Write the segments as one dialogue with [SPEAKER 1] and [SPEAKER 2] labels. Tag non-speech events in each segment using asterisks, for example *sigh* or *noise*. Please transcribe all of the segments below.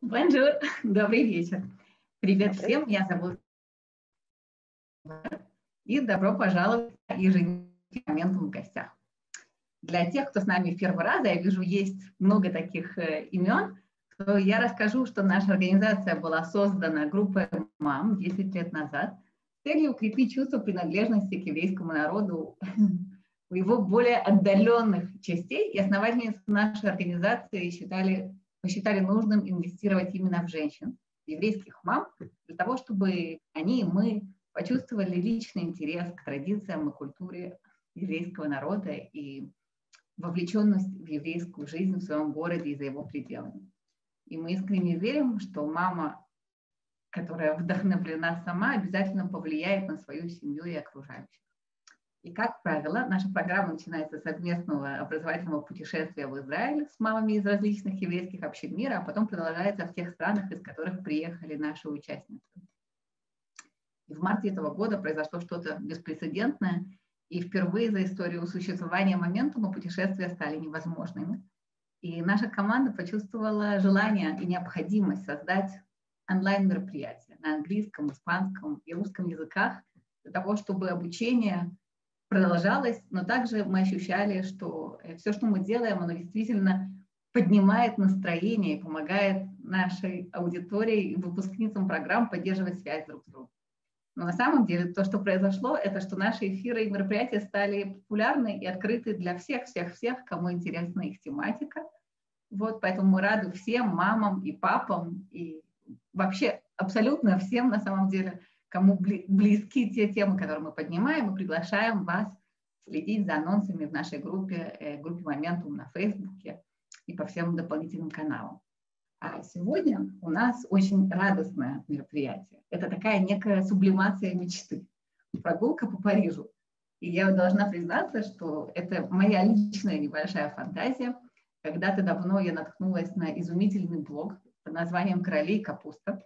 [SPEAKER 1] Бонжур, добрый вечер. Привет добрый. всем, меня зовут и добро пожаловать на еженедельный момент в гостях. Для тех, кто с нами в первый раз, я вижу, есть много таких э, имен, то я расскажу, что наша организация была создана группой мам 10 лет назад с целью укрепить чувство принадлежности к еврейскому народу *laughs* у его более отдаленных частей, и основатели нашей организации считали посчитали нужным инвестировать именно в женщин, еврейских мам, для того, чтобы они и мы почувствовали личный интерес к традициям и культуре еврейского народа и вовлеченность в еврейскую жизнь в своем городе и за его пределами. И мы искренне верим, что мама, которая вдохновлена сама, обязательно повлияет на свою семью и окружающих. И, как правило, наша программа начинается с совместного образовательного путешествия в Израиль с мамами из различных еврейских общин мира, а потом продолжается в тех странах, из которых приехали наши участники. И в марте этого года произошло что-то беспрецедентное, и впервые за историю существования моментума путешествия стали невозможными. И наша команда почувствовала желание и необходимость создать онлайн-мероприятие на английском, испанском и русском языках для того, чтобы обучение продолжалось, но также мы ощущали, что э, все, что мы делаем, оно действительно поднимает настроение и помогает нашей аудитории и выпускницам программ поддерживать связь друг с другом. Но на самом деле то, что произошло, это что наши эфиры и мероприятия стали популярны и открыты для всех, всех, всех, кому интересна их тематика. Вот, поэтому мы рады всем мамам и папам и вообще абсолютно всем на самом деле, кому близки те темы, которые мы поднимаем, мы приглашаем вас следить за анонсами в нашей группе, э, группе Моментум на Фейсбуке и по всем дополнительным каналам. А сегодня у нас очень радостное мероприятие. Это такая некая сублимация мечты. Прогулка по Парижу. И я должна признаться, что это моя личная небольшая фантазия. Когда-то давно я наткнулась на изумительный блог под названием "Королей и капуста»,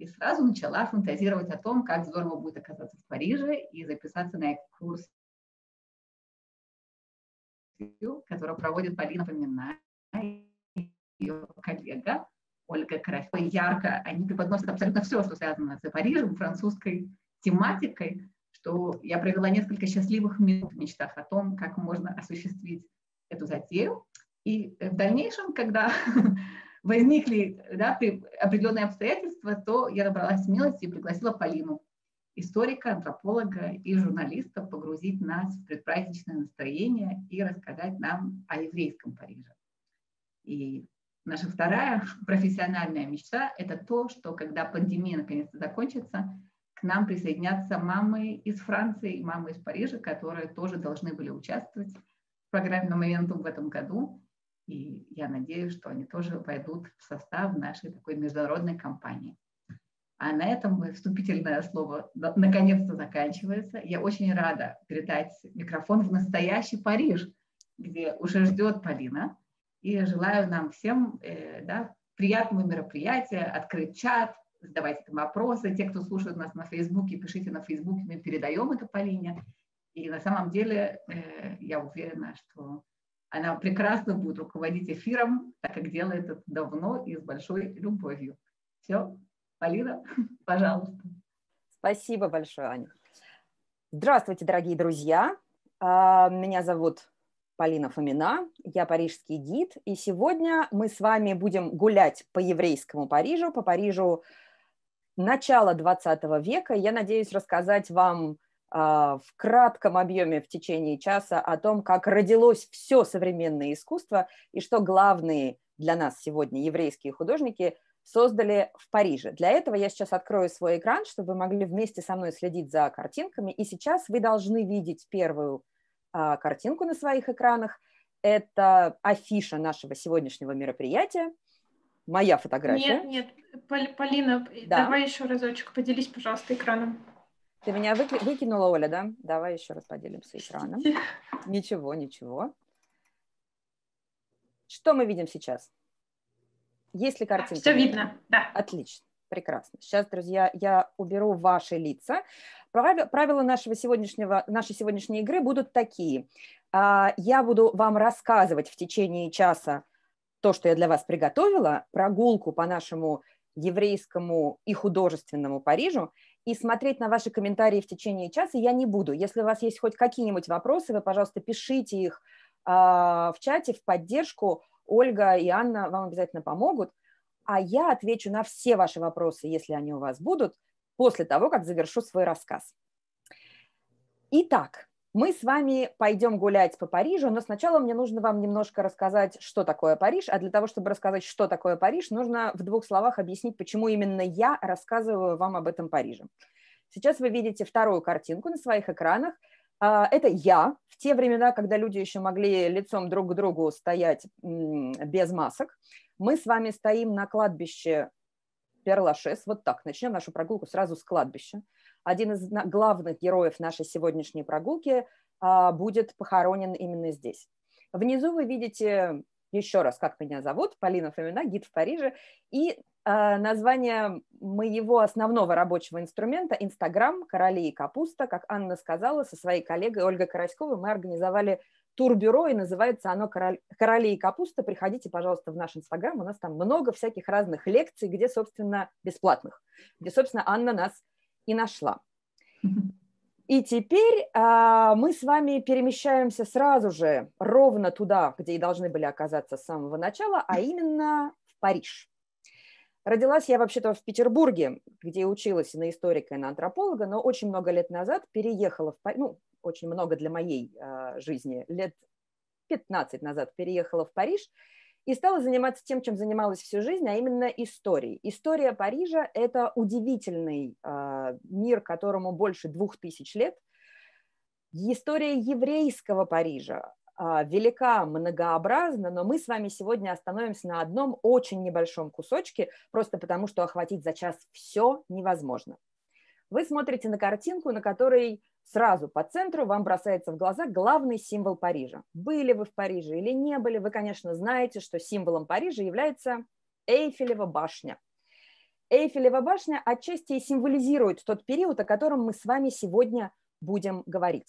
[SPEAKER 1] и сразу начала фантазировать о том, как здорово будет оказаться в Париже и записаться на курс, который проводит Полина Помина, и ее коллега Ольга Красива. Ярко они преподносят абсолютно все, что связано с Парижем, французской тематикой, что я провела несколько счастливых минут в мечтах о том, как можно осуществить эту затею. И в дальнейшем, когда *laughs* возникли да, при определенные обстоятельства, то я набралась смелости и пригласила Полину, историка, антрополога и журналиста, погрузить нас в предпраздничное настроение и рассказать нам о еврейском Париже. И наша вторая профессиональная мечта – это то, что когда пандемия наконец-то закончится, к нам присоединятся мамы из Франции и мамы из Парижа, которые тоже должны были участвовать в программе на моменту в этом году. И я надеюсь, что они тоже войдут в состав нашей такой международной компании. А на этом мое вступительное слово наконец-то заканчивается. Я очень рада передать микрофон в настоящий Париж, где уже ждет Полина. И желаю нам всем э, да, приятного мероприятия, открыть чат, задавать там вопросы. Те, кто слушает нас на Фейсбуке, пишите на Фейсбуке, мы передаем это Полине. И на самом деле э, я уверена, что она прекрасно будет руководить эфиром, так как делает это давно и с большой любовью. Все,
[SPEAKER 2] Полина, *laughs* пожалуйста. Спасибо большое, Аня. Здравствуйте, дорогие друзья. А, меня зовут Полина Фомина, я парижский гид, и сегодня мы с вами будем гулять по еврейскому Парижу, по Парижу начала 20 века. Я надеюсь рассказать вам а, в кратком объеме в течение часа о том, как родилось все современное искусство и что главные для нас сегодня еврейские художники создали в Париже. Для этого я сейчас открою свой экран, чтобы вы могли вместе со мной следить за картинками. И сейчас вы должны видеть первую а, картинку на своих экранах. Это афиша нашего сегодняшнего мероприятия. Моя фотография. Нет, нет, Полина, да. давай еще разочек поделись, пожалуйста, экраном. Ты меня выкли... выкинула, Оля, да? Давай еще раз поделимся экраном. Ничего, ничего. Что мы видим сейчас? Есть ли картинка? Все видно, да. Отлично. Прекрасно. Сейчас, друзья, я уберу ваши лица. Правила нашего сегодняшнего, нашей сегодняшней игры будут такие. А, я буду вам рассказывать в течение часа то, что я для вас приготовила, прогулку по нашему еврейскому и художественному Парижу – и смотреть на ваши комментарии в течение часа я не буду. Если у вас есть хоть какие-нибудь вопросы, вы, пожалуйста, пишите их а, в чате в поддержку. Ольга и Анна вам обязательно помогут. А я отвечу на все ваши вопросы, если они у вас будут, после того, как завершу свой рассказ. Итак, мы с вами пойдем гулять по Парижу, но сначала мне нужно вам немножко рассказать, что такое Париж. А для того, чтобы рассказать, что такое Париж, нужно в двух словах объяснить, почему именно я рассказываю вам об этом Париже. Сейчас вы видите вторую картинку на своих экранах. А, это я в те времена, когда люди еще могли лицом друг к другу стоять без масок. Мы с вами стоим на кладбище Перлашес. Вот так, начнем нашу прогулку сразу с кладбища один из главных героев нашей сегодняшней прогулки а, будет похоронен именно здесь. Внизу вы видите еще раз, как меня зовут, Полина Фомина, гид в Париже, и э, название моего основного рабочего инструмента «Инстаграм. Короли и капуста». Как Анна сказала, со своей коллегой Ольгой Караськовой мы организовали турбюро, и называется оно «Короли и капуста». Приходите, пожалуйста, в наш Инстаграм, у нас там много всяких разных лекций, где, собственно, бесплатных, где, собственно, Анна нас и нашла. И теперь а, мы с вами перемещаемся сразу же ровно туда, где и должны были оказаться с самого начала, а именно в Париж. Родилась я вообще-то в Петербурге, где училась на историка и на антрополога, но очень много лет назад переехала в Париж, ну, очень много для моей а, жизни, лет 15 назад переехала в Париж, и стала заниматься тем, чем занималась всю жизнь, а именно историей. История Парижа – это удивительный э, мир, которому больше двух тысяч лет. История еврейского Парижа э, велика, многообразна, но мы с вами сегодня остановимся на одном очень небольшом кусочке, просто потому что охватить за час все невозможно. Вы смотрите на картинку, на которой сразу по центру вам бросается в глаза главный символ Парижа. Были вы в Париже или не были, вы, конечно, знаете, что символом Парижа является Эйфелева башня. Эйфелева башня отчасти и символизирует тот период, о котором мы с вами сегодня будем говорить.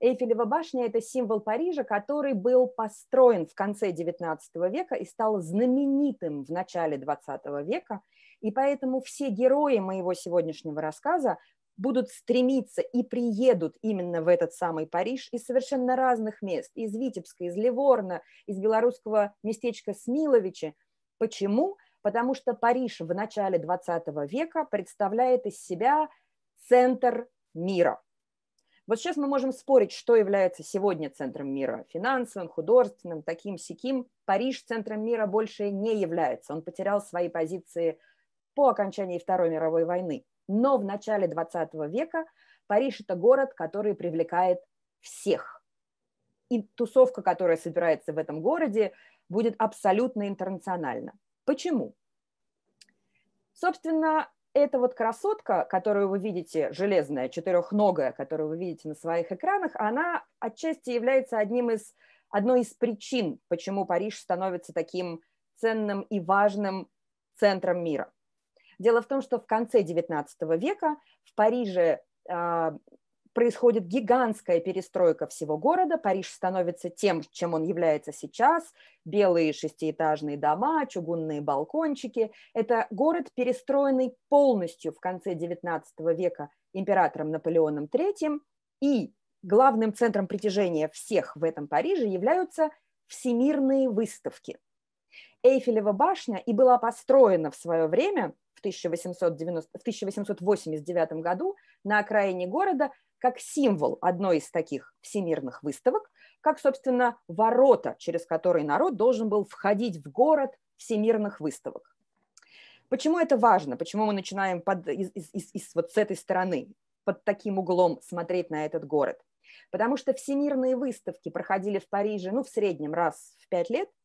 [SPEAKER 2] Эйфелева башня – это символ Парижа, который был построен в конце XIX века и стал знаменитым в начале XX века. И поэтому все герои моего сегодняшнего рассказа будут стремиться и приедут именно в этот самый Париж из совершенно разных мест, из Витебска, из Ливорна, из белорусского местечка Смиловичи. Почему? Потому что Париж в начале 20 века представляет из себя центр мира. Вот сейчас мы можем спорить, что является сегодня центром мира – финансовым, художественным, таким, сяким. Париж центром мира больше не является. Он потерял свои позиции по окончании Второй мировой войны но в начале 20 века Париж – это город, который привлекает всех. И тусовка, которая собирается в этом городе, будет абсолютно интернациональна. Почему? Собственно, эта вот красотка, которую вы видите, железная, четырехногая, которую вы видите на своих экранах, она отчасти является одним из, одной из причин, почему Париж становится таким ценным и важным центром мира. Дело в том, что в конце XIX века в Париже а, происходит гигантская перестройка всего города. Париж становится тем, чем он является сейчас. Белые шестиэтажные дома, чугунные балкончики. Это город, перестроенный полностью в конце XIX века императором Наполеоном III. И главным центром притяжения всех в этом Париже являются всемирные выставки. Эйфелева башня и была построена в свое время – в, 1890, в 1889 году на окраине города как символ одной из таких всемирных выставок, как, собственно, ворота, через которые народ должен был входить в город всемирных выставок. Почему это важно? Почему мы начинаем под, из, из, из, из, вот с этой стороны, под таким углом смотреть на этот город? Потому что всемирные выставки проходили в Париже, ну, в среднем раз в пять лет –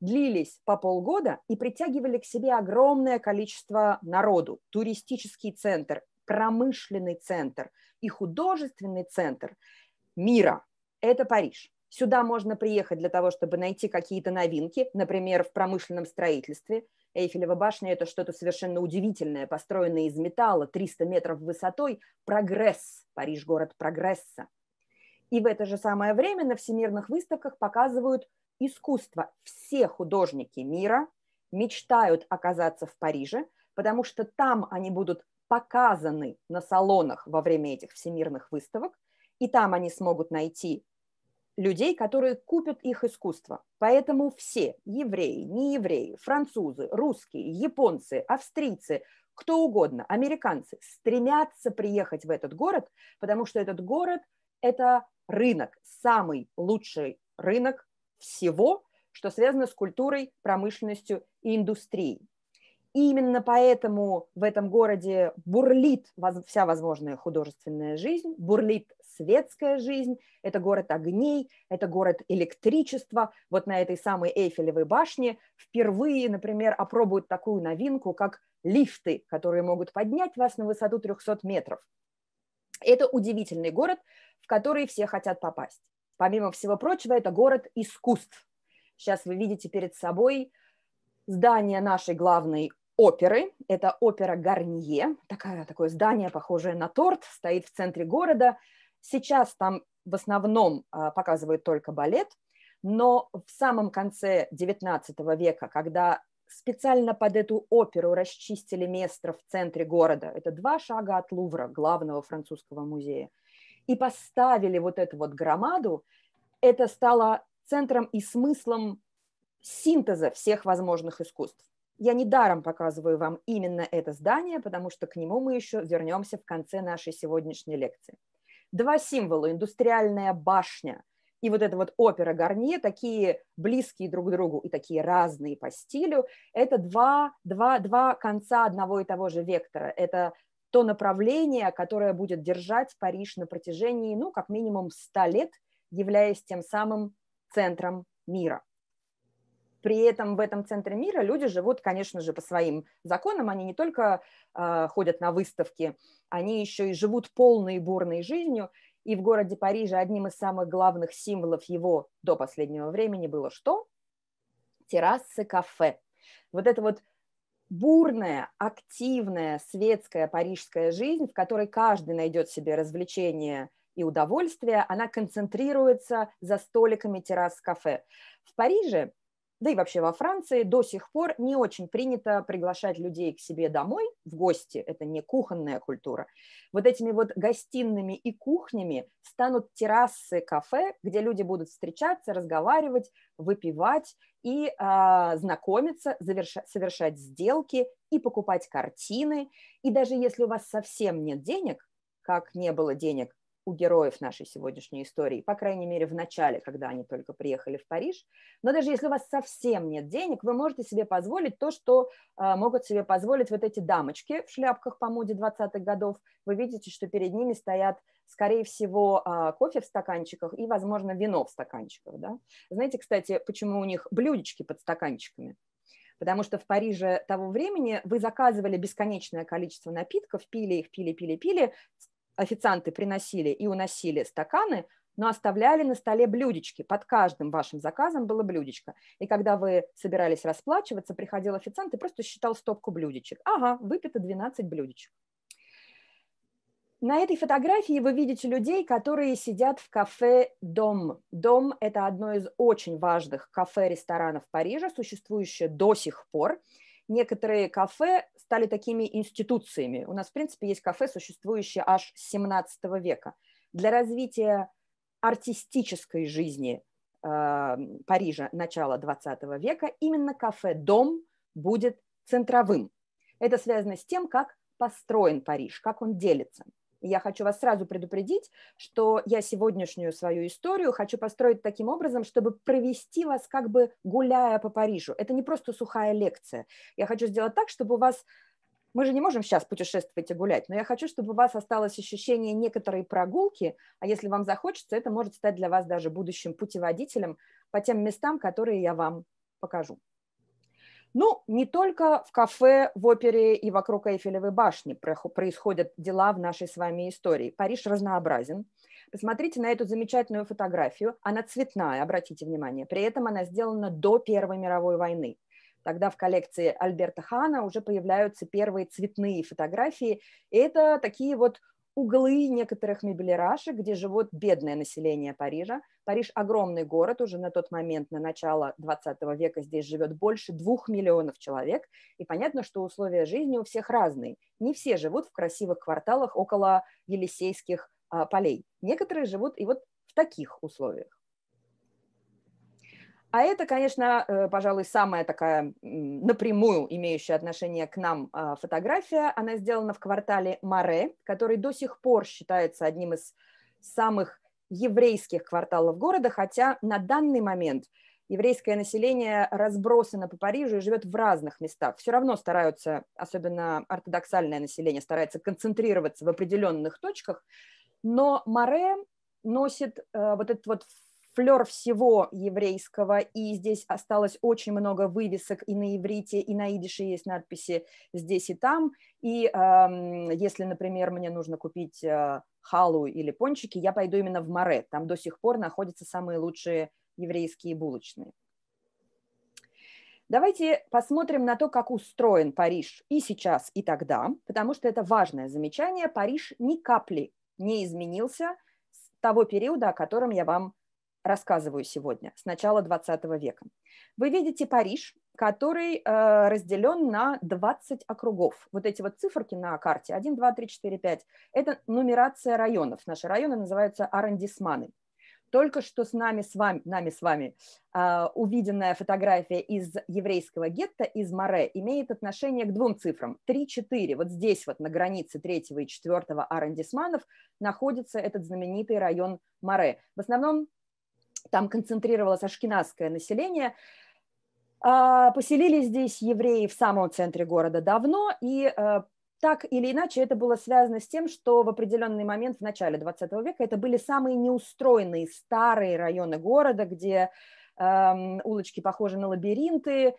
[SPEAKER 2] длились по полгода и притягивали к себе огромное количество народу. Туристический центр, промышленный центр и художественный центр мира – это Париж. Сюда можно приехать для того, чтобы найти какие-то новинки, например, в промышленном строительстве. Эйфелева башня – это что-то совершенно удивительное, построенное из металла, 300 метров высотой, прогресс, Париж – город прогресса. И в это же самое время на всемирных выставках показывают искусства все художники мира мечтают оказаться в Париже, потому что там они будут показаны на салонах во время этих всемирных выставок, и там они смогут найти людей, которые купят их искусство. Поэтому все – евреи, не евреи, французы, русские, японцы, австрийцы, кто угодно, американцы – стремятся приехать в этот город, потому что этот город – это рынок, самый лучший рынок всего, что связано с культурой, промышленностью и индустрией. И именно поэтому в этом городе бурлит вся возможная художественная жизнь, бурлит светская жизнь, это город огней, это город электричества. Вот на этой самой Эйфелевой башне впервые, например, опробуют такую новинку, как лифты, которые могут поднять вас на высоту 300 метров. Это удивительный город, в который все хотят попасть. Помимо всего прочего, это город искусств. Сейчас вы видите перед собой здание нашей главной оперы. Это опера Гарнье, такое, такое здание, похожее на торт, стоит в центре города. Сейчас там в основном а, показывают только балет, но в самом конце XIX века, когда специально под эту оперу расчистили место в центре города, это два шага от Лувра, главного французского музея – и поставили вот эту вот громаду, это стало центром и смыслом синтеза всех возможных искусств. Я недаром показываю вам именно это здание, потому что к нему мы еще вернемся в конце нашей сегодняшней лекции. Два символа – индустриальная башня и вот эта вот опера Гарнье, такие близкие друг к другу и такие разные по стилю, это два, два, два конца одного и того же вектора. Это то направление, которое будет держать Париж на протяжении, ну, как минимум 100 лет, являясь тем самым центром мира. При этом в этом центре мира люди живут, конечно же, по своим законам. Они не только э, ходят на выставки, они еще и живут полной и бурной жизнью. И в городе Париже одним из самых главных символов его до последнего времени было что? Террасы, кафе. Вот это вот бурная, активная светская парижская жизнь, в которой каждый найдет себе развлечение и удовольствие, она концентрируется за столиками террас кафе. В Париже да и вообще во Франции до сих пор не очень принято приглашать людей к себе домой в гости, это не кухонная культура. Вот этими вот гостинными и кухнями станут террасы кафе, где люди будут встречаться, разговаривать, выпивать и а, знакомиться, заверша- совершать сделки и покупать картины. И даже если у вас совсем нет денег, как не было денег у героев нашей сегодняшней истории, по крайней мере, в начале, когда они только приехали в Париж. Но даже если у вас совсем нет денег, вы можете себе позволить то, что э, могут себе позволить вот эти дамочки в шляпках по моде 20-х годов. Вы видите, что перед ними стоят, скорее всего, э, кофе в стаканчиках и, возможно, вино в стаканчиках. Да? Знаете, кстати, почему у них блюдечки под стаканчиками? потому что в Париже того времени вы заказывали бесконечное количество напитков, пили их, пили, пили, пили, официанты приносили и уносили стаканы, но оставляли на столе блюдечки. Под каждым вашим заказом было блюдечко. И когда вы собирались расплачиваться, приходил официант и просто считал стопку блюдечек. Ага, выпито 12 блюдечек. На этой фотографии вы видите людей, которые сидят в кафе «Дом». «Дом» – это одно из очень важных кафе-ресторанов Парижа, существующее до сих пор некоторые кафе стали такими институциями. У нас, в принципе, есть кафе, существующее аж с 17 века. Для развития артистической жизни э, Парижа начала 20 века именно кафе-дом будет центровым. Это связано с тем, как построен Париж, как он делится я хочу вас сразу предупредить, что я сегодняшнюю свою историю хочу построить таким образом, чтобы провести вас как бы гуляя по Парижу. Это не просто сухая лекция. Я хочу сделать так, чтобы у вас мы же не можем сейчас путешествовать и гулять, но я хочу, чтобы у вас осталось ощущение некоторой прогулки, а если вам захочется, это может стать для вас даже будущим путеводителем по тем местам, которые я вам покажу. Ну, не только в кафе, в опере и вокруг Эйфелевой башни происходят дела в нашей с вами истории. Париж разнообразен. Посмотрите на эту замечательную фотографию. Она цветная, обратите внимание. При этом она сделана до Первой мировой войны. Тогда в коллекции Альберта Хана уже появляются первые цветные фотографии. И это такие вот углы некоторых мебелирашек, где живет бедное население Парижа. Париж – огромный город уже на тот момент, на начало 20 века здесь живет больше двух миллионов человек, и понятно, что условия жизни у всех разные. Не все живут в красивых кварталах около Елисейских а, полей. Некоторые живут и вот в таких условиях. А это, конечно, э, пожалуй, самая такая напрямую имеющая отношение к нам а, фотография. Она сделана в квартале Маре, который до сих пор считается одним из самых еврейских кварталов города, хотя на данный момент еврейское население разбросано по Парижу и живет в разных местах. Все равно стараются, особенно ортодоксальное население, старается концентрироваться в определенных точках, но Маре носит э, вот этот вот флер всего еврейского, и здесь осталось очень много вывесок и на иврите, и на идише есть надписи здесь и там. И э, если, например, мне нужно купить э, халу или пончики, я пойду именно в Море, там до сих пор находятся самые лучшие еврейские булочные. Давайте посмотрим на то, как устроен Париж и сейчас, и тогда, потому что это важное замечание. Париж ни капли не изменился с того периода, о котором я вам рассказываю сегодня, с начала 20 века. Вы видите Париж, который э, разделен на 20 округов. Вот эти вот циферки на карте 1, 2, 3, 4, 5 – это нумерация районов. Наши районы называются арендисманы. Только что с нами с вами, нами с вами э, увиденная фотография из еврейского гетто, из Море, имеет отношение к двум цифрам. 3-4, вот здесь вот на границе 3 и 4 арендисманов находится этот знаменитый район Море. В основном там концентрировалось ашкенадское население, а, поселились здесь евреи в самом центре города давно, и а, так или иначе это было связано с тем, что в определенный момент в начале 20 века это были самые неустроенные старые районы города, где улочки похожи на лабиринты,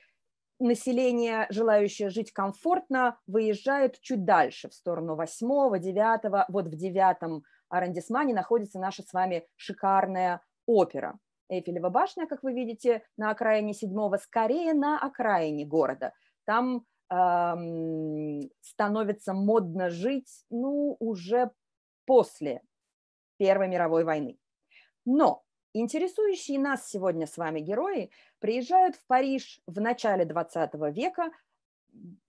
[SPEAKER 2] население, желающее жить комфортно, выезжает чуть дальше, в сторону 8, 9, вот в 9 арендисмане находится наша с вами шикарная опера. Эйфелева башня, как вы видите, на окраине седьмого, скорее на окраине города. Там эм, становится модно жить, ну, уже после Первой мировой войны. Но интересующие нас сегодня с вами герои приезжают в Париж в начале 20 века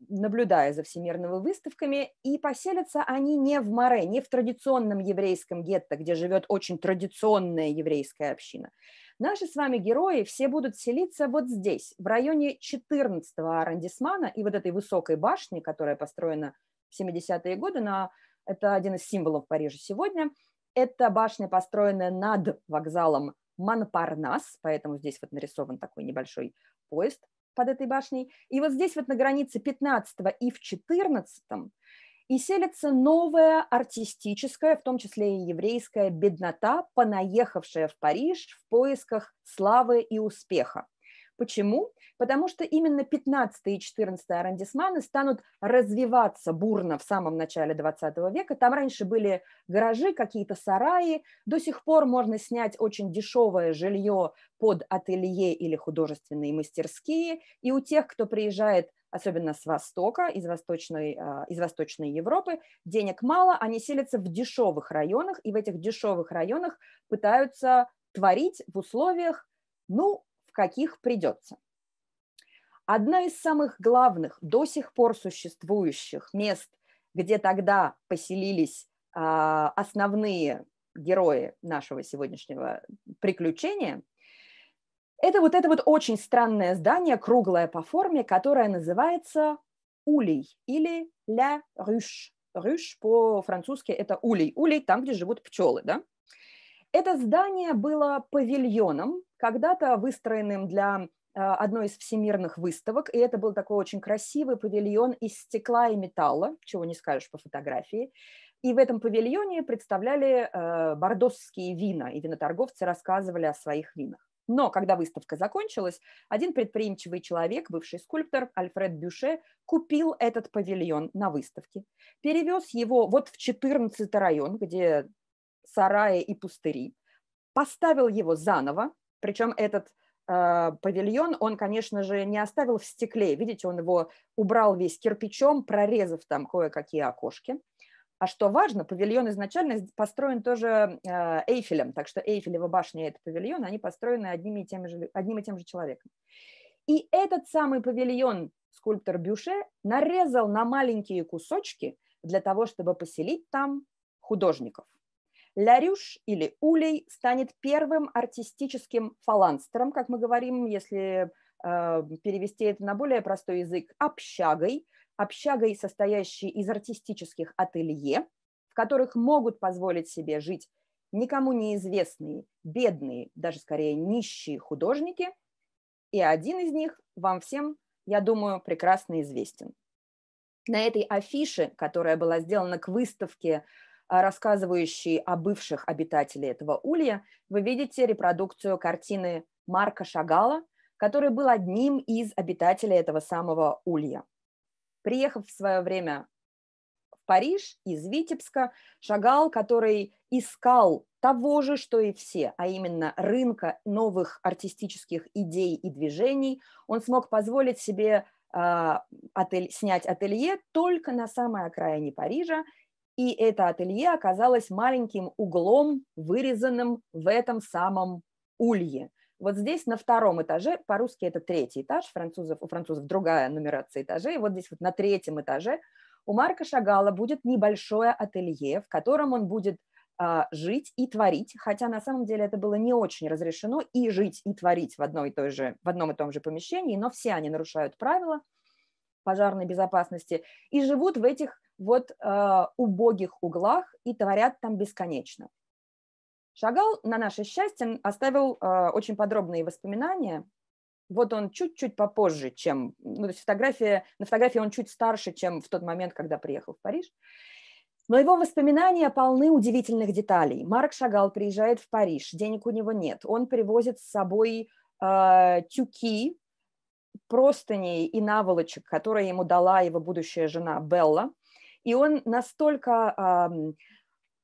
[SPEAKER 2] наблюдая за всемирными выставками, и поселятся они не в Море, не в традиционном еврейском гетто, где живет очень традиционная еврейская община. Наши с вами герои все будут селиться вот здесь, в районе 14-го арендисмана и вот этой высокой башни, которая построена в 70-е годы, на, это один из символов Парижа сегодня. Эта башня построена над вокзалом Манпарнас, поэтому здесь вот нарисован такой небольшой поезд – под этой башней. И вот здесь вот на границе 15 и в 14 и селится новая артистическая, в том числе и еврейская беднота, понаехавшая в Париж в поисках славы и успеха. Почему? Потому что именно 15 и 14 арендисманы станут развиваться бурно в самом начале 20 века. Там раньше были гаражи, какие-то сараи. До сих пор можно снять очень дешевое жилье под ателье или художественные мастерские. И у тех, кто приезжает особенно с Востока, из Восточной, а, из Восточной Европы, денег мало, они селятся в дешевых районах, и в этих дешевых районах пытаются творить в условиях, ну, в каких придется. Одна из самых главных до сих пор существующих мест, где тогда поселились а, основные герои нашего сегодняшнего приключения, это вот это вот очень странное здание, круглое по форме, которое называется улей или ля рюш. Рюш по-французски это улей. Улей там, где живут пчелы, да? Это здание было павильоном, когда-то выстроенным для а, одной из всемирных выставок, и это был такой очень красивый павильон из стекла и металла, чего не скажешь по фотографии. И в этом павильоне представляли э, бордосские вина, и виноторговцы рассказывали о своих винах. Но когда выставка закончилась, один предприимчивый человек, бывший скульптор Альфред Бюше, купил этот павильон на выставке, перевез его вот в 14 район, где сараи и пустыри, поставил его заново, причем этот э, павильон он, конечно же, не оставил в стекле, видите, он его убрал весь кирпичом, прорезав там кое-какие окошки. А что важно, павильон изначально построен тоже э, Эйфелем, так что Эйфелева башня и этот павильон, они построены одними и теми же, одним и тем же человеком. И этот самый павильон скульптор Бюше нарезал на маленькие кусочки для того, чтобы поселить там художников – Ларюш или Улей станет первым артистическим фаланстером, как мы говорим, если э, перевести это на более простой язык, общагой, общагой, состоящей из артистических ателье, в которых могут позволить себе жить никому неизвестные, бедные, даже скорее нищие художники, и один из них вам всем, я думаю, прекрасно известен. На этой афише, которая была сделана к выставке а, рассказывающий о бывших обитателях этого улья, вы видите репродукцию картины Марка Шагала, который был одним из обитателей этого самого улья. Приехав в свое время в Париж из Витебска, Шагал, который искал того же, что и все, а именно рынка новых артистических идей и движений, он смог позволить себе а, отель, снять ателье только на самой окраине Парижа, и это ателье оказалось маленьким углом, вырезанным в этом самом улье. Вот здесь на втором этаже, по-русски это третий этаж, французов, у французов другая нумерация этажей, вот здесь вот на третьем этаже у Марка Шагала будет небольшое ателье, в котором он будет а, жить и творить, хотя на самом деле это было не очень разрешено и жить, и творить в, одной и той же, в одном и том же помещении, но все они нарушают правила пожарной безопасности и живут в этих вот э, убогих углах и творят там бесконечно. Шагал, на наше счастье, оставил э, очень подробные воспоминания. Вот он чуть-чуть попозже, чем... Ну, то есть фотография, на фотографии он чуть старше, чем в тот момент, когда приехал в Париж. Но его воспоминания полны удивительных деталей. Марк Шагал приезжает в Париж, денег у него нет. Он привозит с собой э, тюки, простыней и наволочек, которые ему дала его будущая жена Белла. И он настолько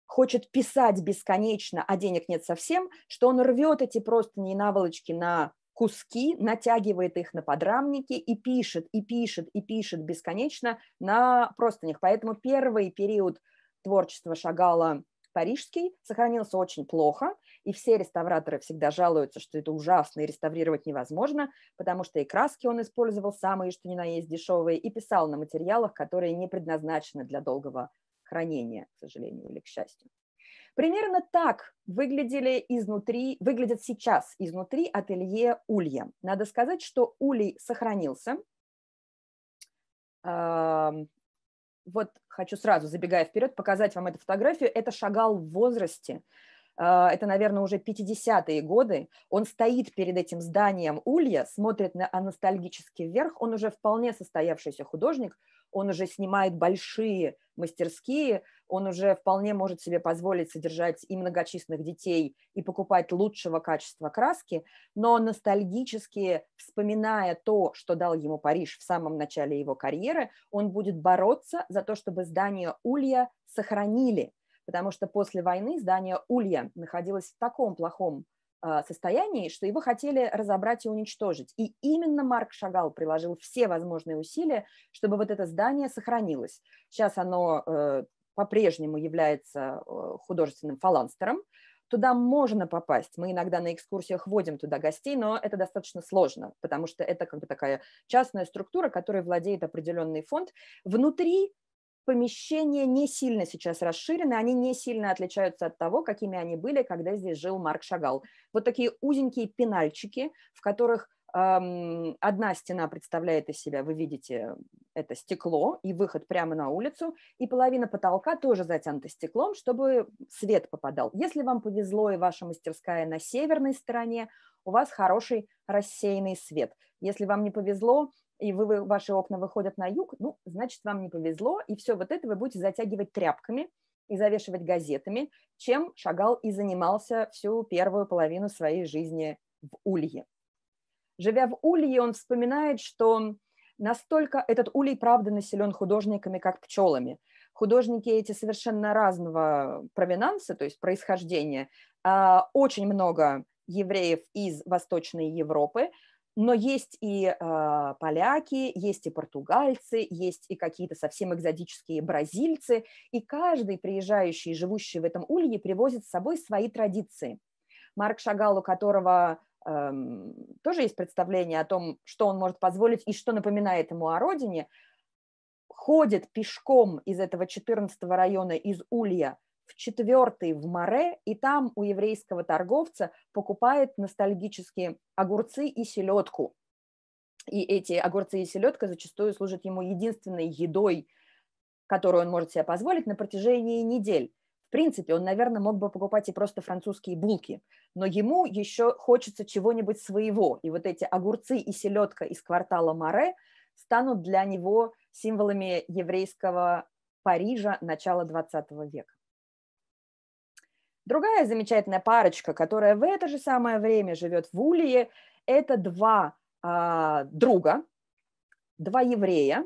[SPEAKER 2] хочет писать бесконечно, а денег нет совсем, что он рвет эти просто не наволочки на куски, натягивает их на подрамники и пишет, и пишет, и пишет бесконечно на простынях. Поэтому первый период творчества Шагала парижский сохранился очень плохо, и все реставраторы всегда жалуются, что это ужасно и реставрировать невозможно, потому что и краски он использовал самые, что ни на есть, дешевые, и писал на материалах, которые не предназначены для долгого хранения, к сожалению или к счастью. Примерно так выглядели изнутри, выглядят сейчас изнутри ателье Улья. Надо сказать, что Улей сохранился. Вот хочу сразу, забегая вперед, показать вам эту фотографию. Это Шагал в возрасте. А, это, наверное, уже 50-е годы, он стоит перед этим зданием Улья, смотрит на а ностальгически вверх, он уже вполне состоявшийся художник, он уже снимает большие мастерские, он уже вполне может себе позволить содержать и многочисленных детей, и покупать лучшего качества краски, но ностальгически, вспоминая то, что дал ему Париж в самом начале его карьеры, он будет бороться за то, чтобы здание Улья сохранили – потому что после войны здание Улья находилось в таком плохом а, состоянии, что его хотели разобрать и уничтожить. И именно Марк Шагал приложил все возможные усилия, чтобы вот это здание сохранилось. Сейчас оно э, по-прежнему является э, художественным фаланстером. Туда можно попасть. Мы иногда на экскурсиях вводим туда гостей, но это достаточно сложно, потому что это как бы такая частная структура, которой владеет определенный фонд. Внутри помещения не сильно сейчас расширены, они не сильно отличаются от того, какими они были, когда здесь жил Марк Шагал. Вот такие узенькие пенальчики, в которых одна стена представляет из себя, вы видите, это стекло и выход прямо на улицу, и половина потолка тоже затянута стеклом, чтобы свет попадал. Если вам повезло и ваша мастерская на северной стороне, у вас хороший рассеянный свет. Если вам не повезло, и вы, ваши окна выходят на юг, ну, значит, вам не повезло, и все вот это вы будете затягивать тряпками и завешивать газетами, чем Шагал и занимался всю первую половину своей жизни в Улье. Живя в Улье, он вспоминает, что настолько этот улей, правда, населен художниками, как пчелами. Художники эти совершенно разного провинанса, то есть происхождения. А, очень много евреев из Восточной Европы, но есть и э, поляки, есть и португальцы, есть и какие-то совсем экзотические бразильцы, и каждый приезжающий и живущий в этом улье привозит с собой свои традиции. Марк Шагал, у которого э, тоже есть представление о том, что он может позволить и что напоминает ему о родине, ходит пешком из этого 14 района, из Улья, в четвертый в Море, и там у еврейского торговца покупает ностальгические огурцы и селедку. И эти огурцы и селедка зачастую служат ему единственной едой, которую он может себе позволить на протяжении недель. В принципе, он, наверное, мог бы покупать и просто французские булки, но ему еще хочется чего-нибудь своего. И вот эти огурцы и селедка из квартала Море станут для него символами еврейского Парижа начала 20 века. Другая замечательная парочка, которая в это же самое время живет в Улии, это два а, друга, два еврея,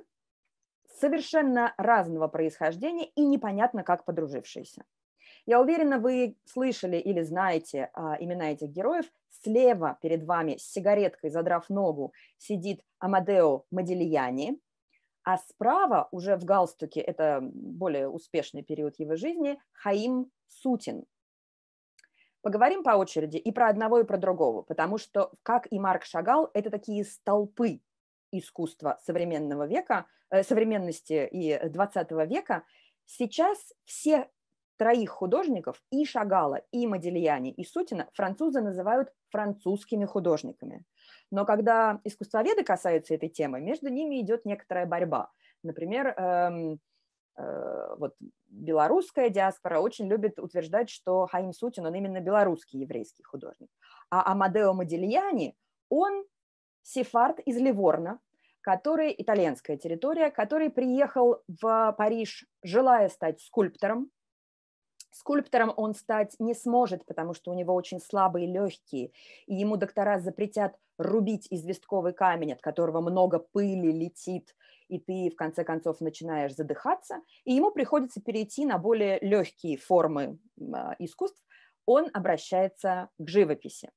[SPEAKER 2] совершенно разного происхождения и непонятно как подружившиеся. Я уверена, вы слышали или знаете а, имена этих героев. Слева перед вами с сигареткой, задрав ногу, сидит Амадео Модильяни, а справа, уже в галстуке, это более успешный период его жизни, Хаим Сутин – Поговорим по очереди и про одного, и про другого, потому что, как и Марк Шагал, это такие столпы искусства современного века, э, современности и 20 века. Сейчас все троих художников, и Шагала, и Модельяни, и Сутина, французы называют французскими художниками. Но когда искусствоведы касаются этой темы, между ними идет некоторая борьба. Например, эм, Э, вот белорусская диаспора очень любит утверждать, что Хаим Сутин, он именно белорусский еврейский художник. А Амадео Модильяни, он сефард из Ливорна, который, итальянская территория, который приехал в Париж, желая стать скульптором. Скульптором он стать не сможет, потому что у него очень слабые легкие, и ему доктора запретят рубить известковый камень, от которого много пыли летит, и ты в конце концов начинаешь задыхаться, и ему приходится перейти на более легкие формы а, искусств, он обращается к живописи.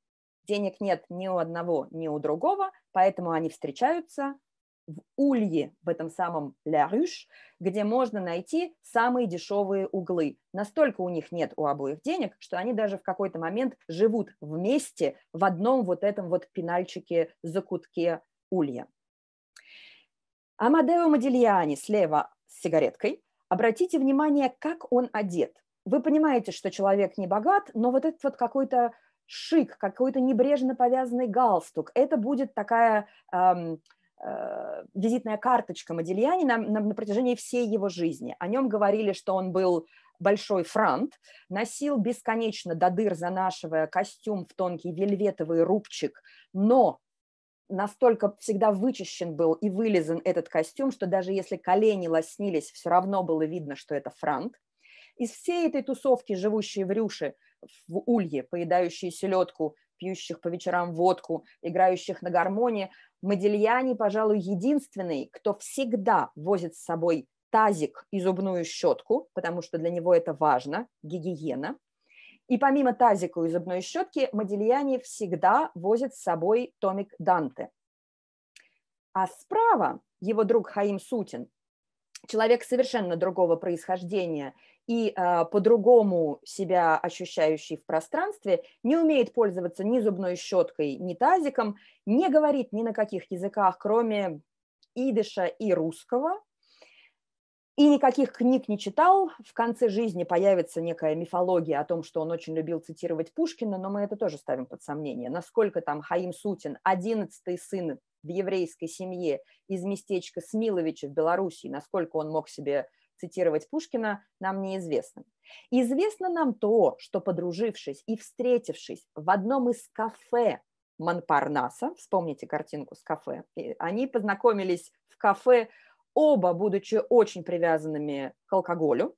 [SPEAKER 2] Денег нет ни у одного, ни у другого, поэтому они встречаются, в Улье, в этом самом Ля Рюш, где можно найти самые дешевые углы. Настолько у них нет у обоих денег, что они даже в какой-то момент живут вместе в одном вот этом вот пенальчике закутке Улья. Амадео Модильяни слева с сигареткой. Обратите внимание, как он одет. Вы понимаете, что человек не богат, но вот этот вот какой-то шик, какой-то небрежно повязанный галстук, это будет такая эм, Э, визитная карточка Модельяни на, на, на протяжении всей его жизни. О нем говорили, что он был большой франт, носил бесконечно до дыр занашивая костюм в тонкий вельветовый рубчик, но настолько всегда вычищен был и вылезан этот костюм, что даже если колени лоснились, все равно было видно, что это франт. Из всей этой тусовки, живущей в Рюше, в улье, поедающие селедку, пьющих по вечерам водку, играющих на гармонии. Модельяне, пожалуй, единственный, кто всегда возит с собой тазик и зубную щетку, потому что для него это важно, гигиена. И помимо тазика и зубной щетки, Модельяне всегда возит с собой томик Данте. А справа его друг Хаим Сутин, человек совершенно другого происхождения и а, по-другому себя ощущающий в пространстве не умеет пользоваться ни зубной щеткой, ни тазиком, не говорит ни на каких языках, кроме идыша и русского, и никаких книг не читал. В конце жизни появится некая мифология о том, что он очень любил цитировать Пушкина, но мы это тоже ставим под сомнение. Насколько там Хаим Сутин, одиннадцатый сын в еврейской семье из местечка Смиловича в Белоруссии, насколько он мог себе цитировать Пушкина, нам неизвестно. Известно нам то, что подружившись и встретившись в одном из кафе Монпарнаса, вспомните картинку с кафе, они познакомились в кафе, оба будучи очень привязанными к алкоголю,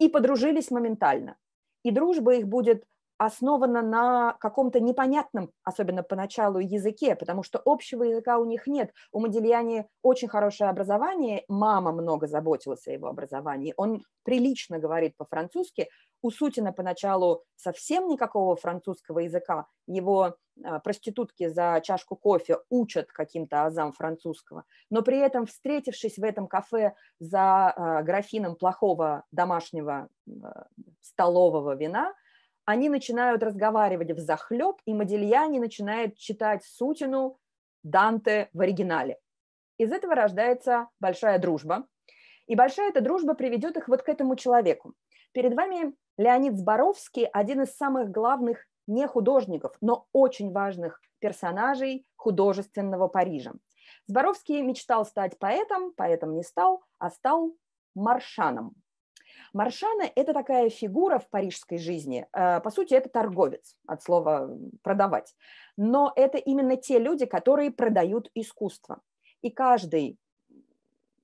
[SPEAKER 2] и подружились моментально. И дружба их будет основана на каком-то непонятном, особенно поначалу, языке, потому что общего языка у них нет. У Модельяни очень хорошее образование, мама много заботилась о его образовании, он прилично говорит по-французски, у Сутина поначалу совсем никакого французского языка, его а, проститутки за чашку кофе учат каким-то азам французского, но при этом, встретившись в этом кафе за а, графином плохого домашнего а, столового вина, они начинают разговаривать в захлеб, и Модильяни начинает читать Сутину Данте в оригинале. Из этого рождается большая дружба. И большая эта дружба приведет их вот к этому человеку. Перед вами Леонид Зборовский, один из самых главных не художников, но очень важных персонажей художественного Парижа. Зборовский мечтал стать поэтом, поэтом не стал, а стал маршаном. Маршана – это такая фигура в парижской жизни. Э, по сути, это торговец, от слова «продавать». Но это именно те люди, которые продают искусство. И каждый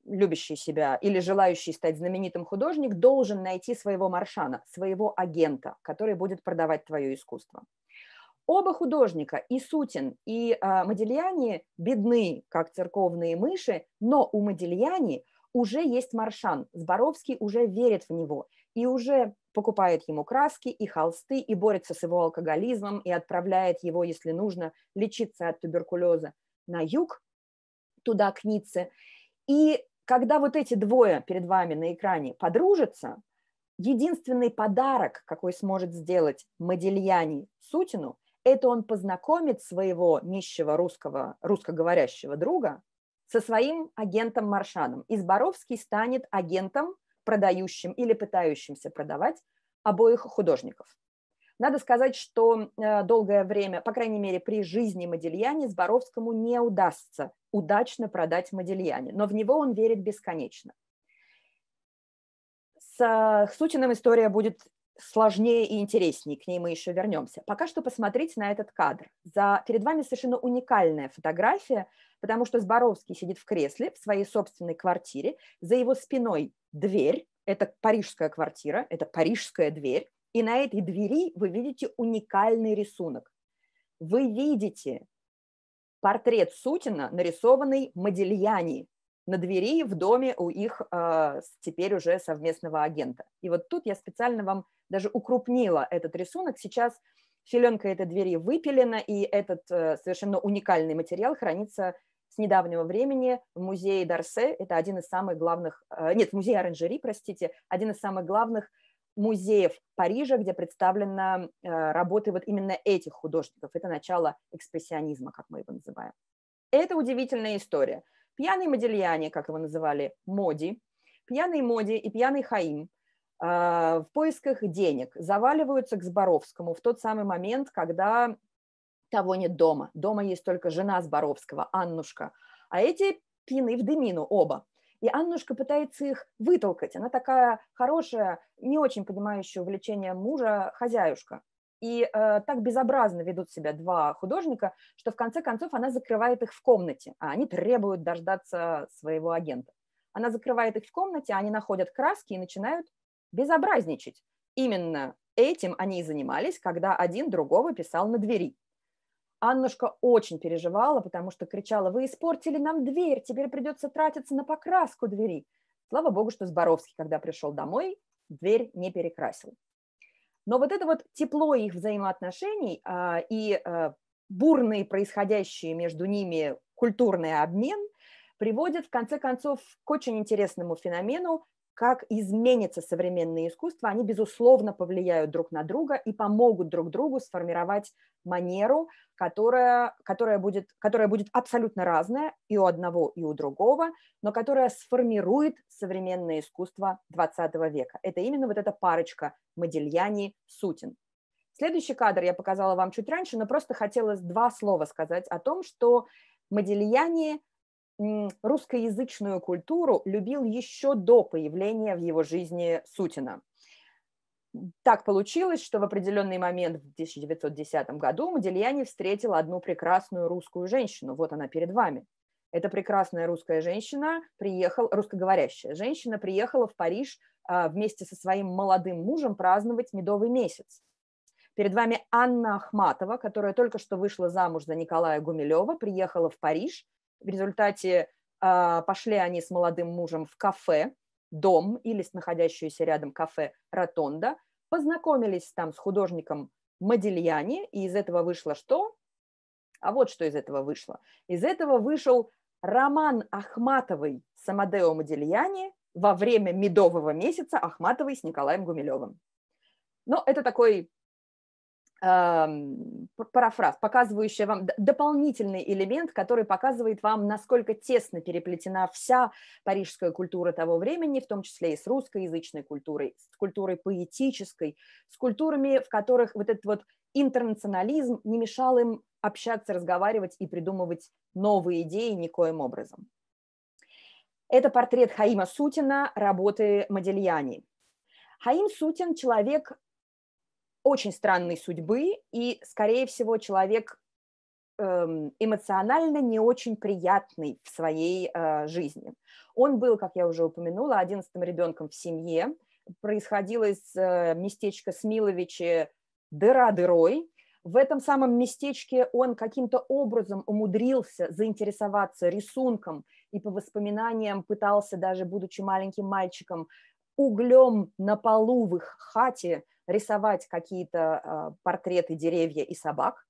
[SPEAKER 2] любящий себя или желающий стать знаменитым художник должен найти своего маршана, своего агента, который будет продавать твое искусство. Оба художника, и Сутин, и э, Модильяни, бедны, как церковные мыши, но у Модильяни уже есть Маршан, Зборовский уже верит в него и уже покупает ему краски и холсты, и борется с его алкоголизмом, и отправляет его, если нужно, лечиться от туберкулеза на юг, туда, к Ницце. И когда вот эти двое перед вами на экране подружатся, единственный подарок, какой сможет сделать Модельяни Сутину, это он познакомит своего нищего русского, русскоговорящего друга со своим агентом Маршаном. Изборовский станет агентом, продающим или пытающимся продавать обоих художников. Надо сказать, что э, долгое время, по крайней мере, при жизни Модельяне Зборовскому не удастся удачно продать Модельяне, но в него он верит бесконечно. С э, Сутиным история будет сложнее и интереснее, к ней мы еще вернемся. Пока что посмотрите на этот кадр. За, перед вами совершенно уникальная фотография, потому что Зборовский сидит в кресле в своей собственной квартире, за его спиной дверь, это парижская квартира, это парижская дверь, и на этой двери вы видите уникальный рисунок. Вы видите портрет Сутина, нарисованный Модельяни на двери в доме у их э, теперь уже совместного агента. И вот тут я специально вам даже укрупнила этот рисунок. Сейчас филенка этой двери выпилена, и этот э, совершенно уникальный материал хранится с недавнего времени в музее Дарсе. Это один из самых главных, э, нет, в музее оранжери, простите, один из самых главных музеев Парижа, где представлены э, работы вот именно этих художников. Это начало экспрессионизма, как мы его называем. Это удивительная история. Пьяные Модельяне, как его называли, Моди, пьяный Моди и пьяный Хаим – а, в поисках денег заваливаются к Зборовскому в тот самый момент, когда того нет дома. Дома есть только жена Зборовского, Аннушка. А эти пины в дымину оба. И Аннушка пытается их вытолкать. Она такая хорошая, не очень понимающая увлечение мужа хозяюшка. И э, так безобразно ведут себя два художника, что в конце концов она закрывает их в комнате, а они требуют дождаться своего агента. Она закрывает их в комнате, они находят краски и начинают безобразничать. Именно этим они и занимались, когда один другого писал на двери. Аннушка очень переживала, потому что кричала, вы испортили нам дверь, теперь придется тратиться на покраску двери. Слава богу, что Зборовский, когда пришел домой, дверь не перекрасил. Но вот это вот тепло их взаимоотношений а, и а, бурный происходящий между ними культурный обмен приводит, в конце концов, к очень интересному феномену как изменится современное искусство, они, безусловно, повлияют друг на друга и помогут друг другу сформировать манеру, которая, которая, будет, которая будет абсолютно разная и у одного, и у другого, но которая сформирует современное искусство XX века. Это именно вот эта парочка Модельяни-Сутин. Следующий кадр я показала вам чуть раньше, но просто хотелось два слова сказать о том, что Модельяне – русскоязычную культуру любил еще до появления в его жизни Сутина. Так получилось, что в определенный момент в 1910 году Модельяне встретил одну прекрасную русскую женщину. Вот она перед вами. Эта прекрасная русская женщина приехала, русскоговорящая женщина приехала в Париж а, вместе со своим молодым мужем праздновать медовый месяц. Перед вами Анна Ахматова, которая только что вышла замуж за Николая Гумилева, приехала в Париж в результате а, пошли они с молодым мужем в кафе, дом или с находящуюся рядом кафе «Ротонда», познакомились там с художником Модильяни, и из этого вышло что? А вот что из этого вышло. Из этого вышел роман Ахматовой с Амадео Модильяни во время медового месяца Ахматовой с Николаем Гумилевым. Но это такой Эм, парафраз, показывающая вам дополнительный элемент, который показывает вам, насколько тесно переплетена вся парижская культура того времени, в том числе и с русскоязычной культурой, с культурой поэтической, с культурами, в которых вот этот вот интернационализм не мешал им общаться, разговаривать и придумывать новые идеи никоим образом. Это портрет Хаима Сутина работы Модельяни. Хаим Сутин – человек очень странной судьбы, и, скорее всего, человек эм, эмоционально не очень приятный в своей э, жизни. Он был, как я уже упомянула, одиннадцатым ребенком в семье, происходил из э, местечка Смиловичи дыра дырой. В этом самом местечке он каким-то образом умудрился заинтересоваться рисунком и по воспоминаниям пытался даже, будучи маленьким мальчиком, углем на полу в их хате рисовать какие-то а, портреты деревья и собак.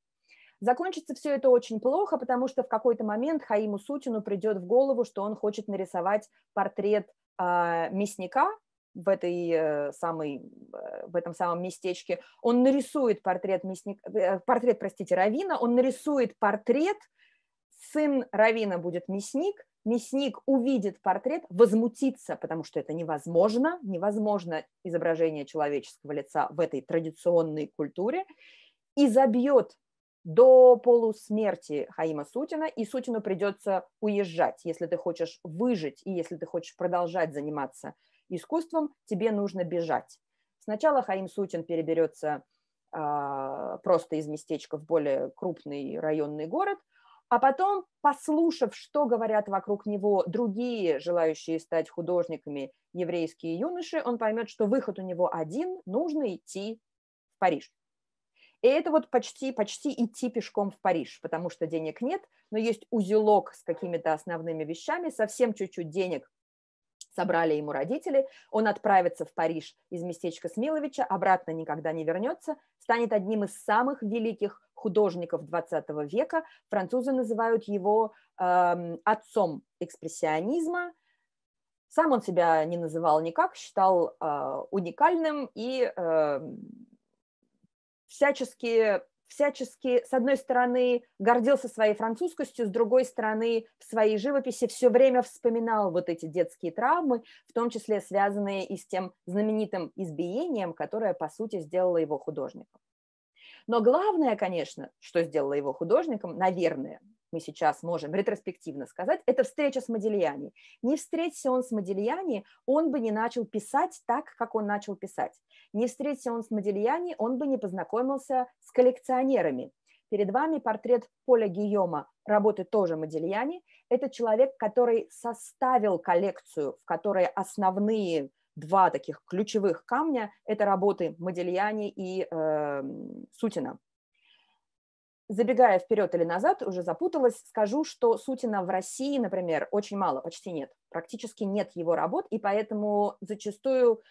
[SPEAKER 2] Закончится все это очень плохо, потому что в какой-то момент Хаиму Сутину придет в голову, что он хочет нарисовать портрет а, мясника, в, этой э, самой, э, в этом самом местечке, он нарисует портрет, мясник, э, портрет простите, Равина, он нарисует портрет, сын Равина будет мясник, мясник увидит портрет, возмутится, потому что это невозможно, невозможно изображение человеческого лица в этой традиционной культуре, и забьет до полусмерти Хаима Сутина, и Сутину придется уезжать. Если ты хочешь выжить и если ты хочешь продолжать заниматься искусством, тебе нужно бежать. Сначала Хаим Сутин переберется э, просто из местечка в более крупный районный город – а потом, послушав, что говорят вокруг него другие, желающие стать художниками, еврейские юноши, он поймет, что выход у него один, нужно идти в Париж. И это вот почти, почти идти пешком в Париж, потому что денег нет, но есть узелок с какими-то основными вещами, совсем чуть-чуть денег собрали ему родители, он отправится в Париж из местечка Смиловича, обратно никогда не вернется, станет одним из самых великих художников XX века. Французы называют его э, отцом экспрессионизма. Сам он себя не называл никак, считал э, уникальным и э, всячески всячески, с одной стороны, гордился своей французскостью, с другой стороны, в своей живописи все время вспоминал вот эти детские травмы, в том числе связанные и с тем знаменитым избиением, которое, по сути, сделало его художником. Но главное, конечно, что сделало его художником, наверное, мы сейчас можем ретроспективно сказать, это встреча с Модельяни. Не встреться он с Модельяни, он бы не начал писать так, как он начал писать. Не встреться он с Модельяни, он бы не познакомился с коллекционерами. Перед вами портрет Поля Гийома, работы тоже Модельяни. Это человек, который составил коллекцию, в которой основные два таких ключевых камня – это работы Модельяни и э, Сутина забегая вперед или назад, уже запуталась, скажу, что Сутина в России, например, очень мало, почти нет. Практически нет его работ, и поэтому зачастую,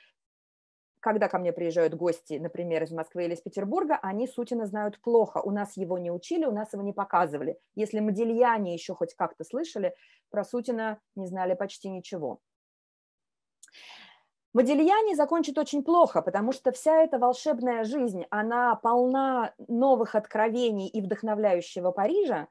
[SPEAKER 2] когда ко мне приезжают гости, например, из Москвы или из Петербурга, они Сутина знают плохо. У нас его не учили, у нас его не показывали. Если модельяне еще хоть как-то слышали, про Сутина не знали почти ничего. Модельяне закончит очень плохо, потому что вся эта волшебная жизнь, она полна новых откровений и вдохновляющего Парижа,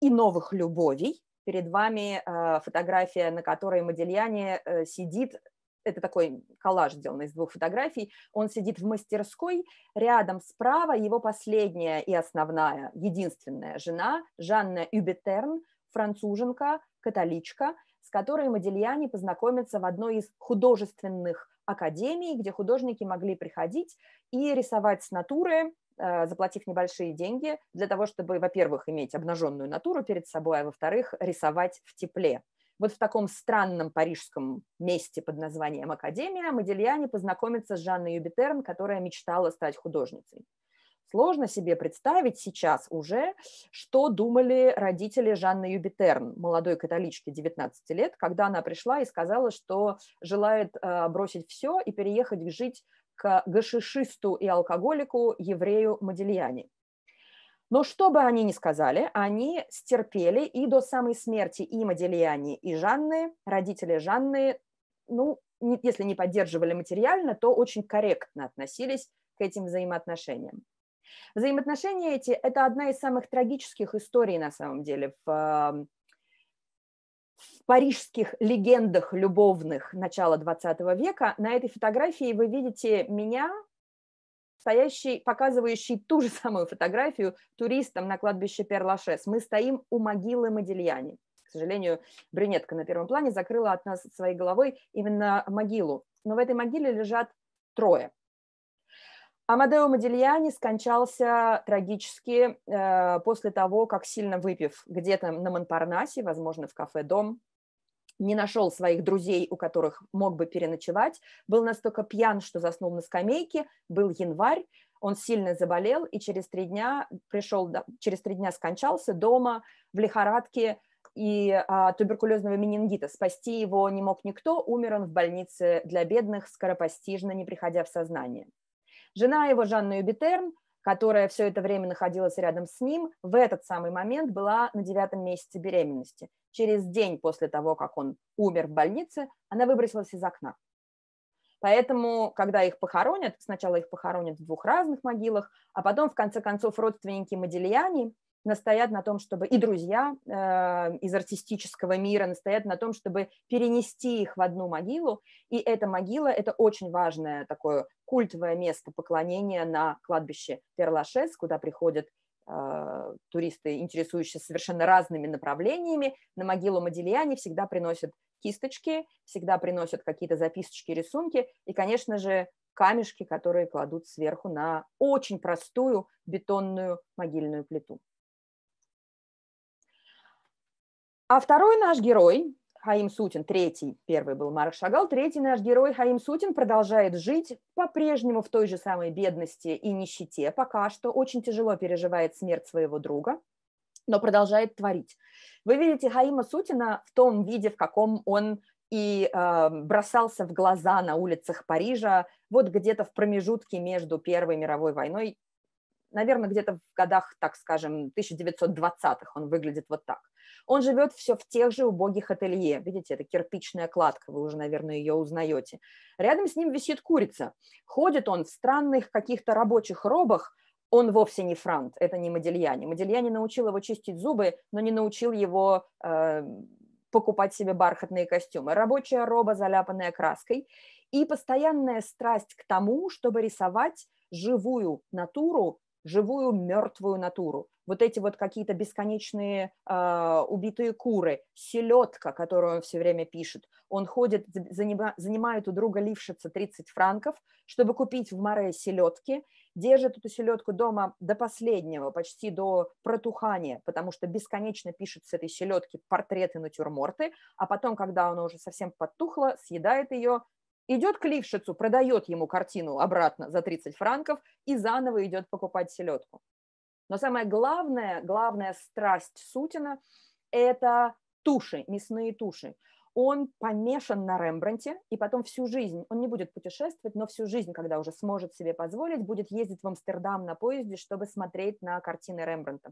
[SPEAKER 2] и новых любовей. Перед вами э, фотография, на которой Модельяне э, сидит это такой коллаж сделанный из двух фотографий, он сидит в мастерской, рядом справа его последняя и основная, единственная жена, Жанна Юбетерн, француженка, католичка – с которой Модельяне познакомится в одной из художественных академий, где художники могли приходить и рисовать с натуры, э, заплатив небольшие деньги, для того, чтобы, во-первых, иметь обнаженную натуру перед собой, а во-вторых, рисовать в тепле. Вот в таком странном парижском месте под названием Академия Модельяне познакомится с Жанной Юбитерн, которая мечтала стать художницей. Сложно себе представить сейчас уже, что думали родители Жанны Юбитерн, молодой католички 19 лет, когда она пришла и сказала, что желает э, бросить все и переехать жить к гашишисту и алкоголику еврею Модельяне. Но что бы они ни сказали, они стерпели и до самой смерти и Модельяне, и Жанны, родители Жанны, ну, если не поддерживали материально, то очень корректно относились к этим взаимоотношениям. Взаимоотношения эти – это одна из самых трагических историй, на самом деле, в, эм, в парижских легендах любовных начала XX века. На этой фотографии вы видите меня, стоящий, показывающий ту же самую фотографию туристам на кладбище Перлашес. Мы стоим у могилы Модильяни. К сожалению, брюнетка на первом плане закрыла от нас своей головой именно могилу. Но в этой могиле лежат трое – Амадео Модильяни скончался трагически э, после того, как сильно выпив где-то на Монпарнасе, возможно, в кафе «Дом», не нашел своих друзей, у которых мог бы переночевать, был настолько пьян, что заснул на скамейке, был январь, он сильно заболел и через три дня пришел, через три дня скончался дома в лихорадке и а, туберкулезного менингита. Спасти его не мог никто, умер он в больнице для бедных, скоропостижно, не приходя в сознание. Жена его, Жанна Юбитерн, которая все это время находилась рядом с ним, в этот самый момент была на девятом месяце беременности. Через день после того, как он умер в больнице, она выбросилась из окна. Поэтому, когда их похоронят, сначала их похоронят в двух разных могилах, а потом, в конце концов, родственники Модельяни, настоят на том, чтобы и друзья э, из артистического мира настоят на том, чтобы перенести их в одну могилу. И эта могила – это очень важное такое культовое место поклонения на кладбище Перлашес, куда приходят э, туристы, интересующиеся совершенно разными направлениями. На могилу Модильяне всегда приносят кисточки, всегда приносят какие-то записочки, рисунки. И, конечно же, камешки, которые кладут сверху на очень простую бетонную могильную плиту. А второй наш герой, Хаим Сутин, третий, первый был Марк Шагал, третий наш герой Хаим Сутин продолжает жить по-прежнему в той же самой бедности и нищете пока что, очень тяжело переживает смерть своего друга, но продолжает творить. Вы видите Хаима Сутина в том виде, в каком он и э, бросался в глаза на улицах Парижа, вот где-то в промежутке между Первой мировой войной наверное, где-то в годах, так скажем, 1920-х он выглядит вот так. Он живет все в тех же убогих ателье. Видите, это кирпичная кладка, вы уже, наверное, ее узнаете. Рядом с ним висит курица. Ходит он в странных каких-то рабочих робах, он вовсе не франт, это не Модельяне. Модельяне научил его чистить зубы, но не научил его э, покупать себе бархатные костюмы. Рабочая роба, заляпанная краской, и постоянная страсть к тому, чтобы рисовать живую натуру живую мертвую натуру. Вот эти вот какие-то бесконечные э, убитые куры, селедка, которую он все время пишет. Он ходит, занима, занимает у друга Лившица 30 франков, чтобы купить в море селедки, держит эту селедку дома до последнего, почти до протухания, потому что бесконечно пишет с этой селедки портреты натюрморты, а потом, когда она уже совсем подтухла, съедает ее, идет к лившицу, продает ему картину обратно за 30 франков и заново идет покупать селедку. Но самое главное, главная страсть Сутина – это туши, мясные туши. Он помешан на Рембранте, и потом всю жизнь, он не будет путешествовать, но всю жизнь, когда уже сможет себе позволить, будет ездить в Амстердам на поезде, чтобы смотреть на картины Рембранта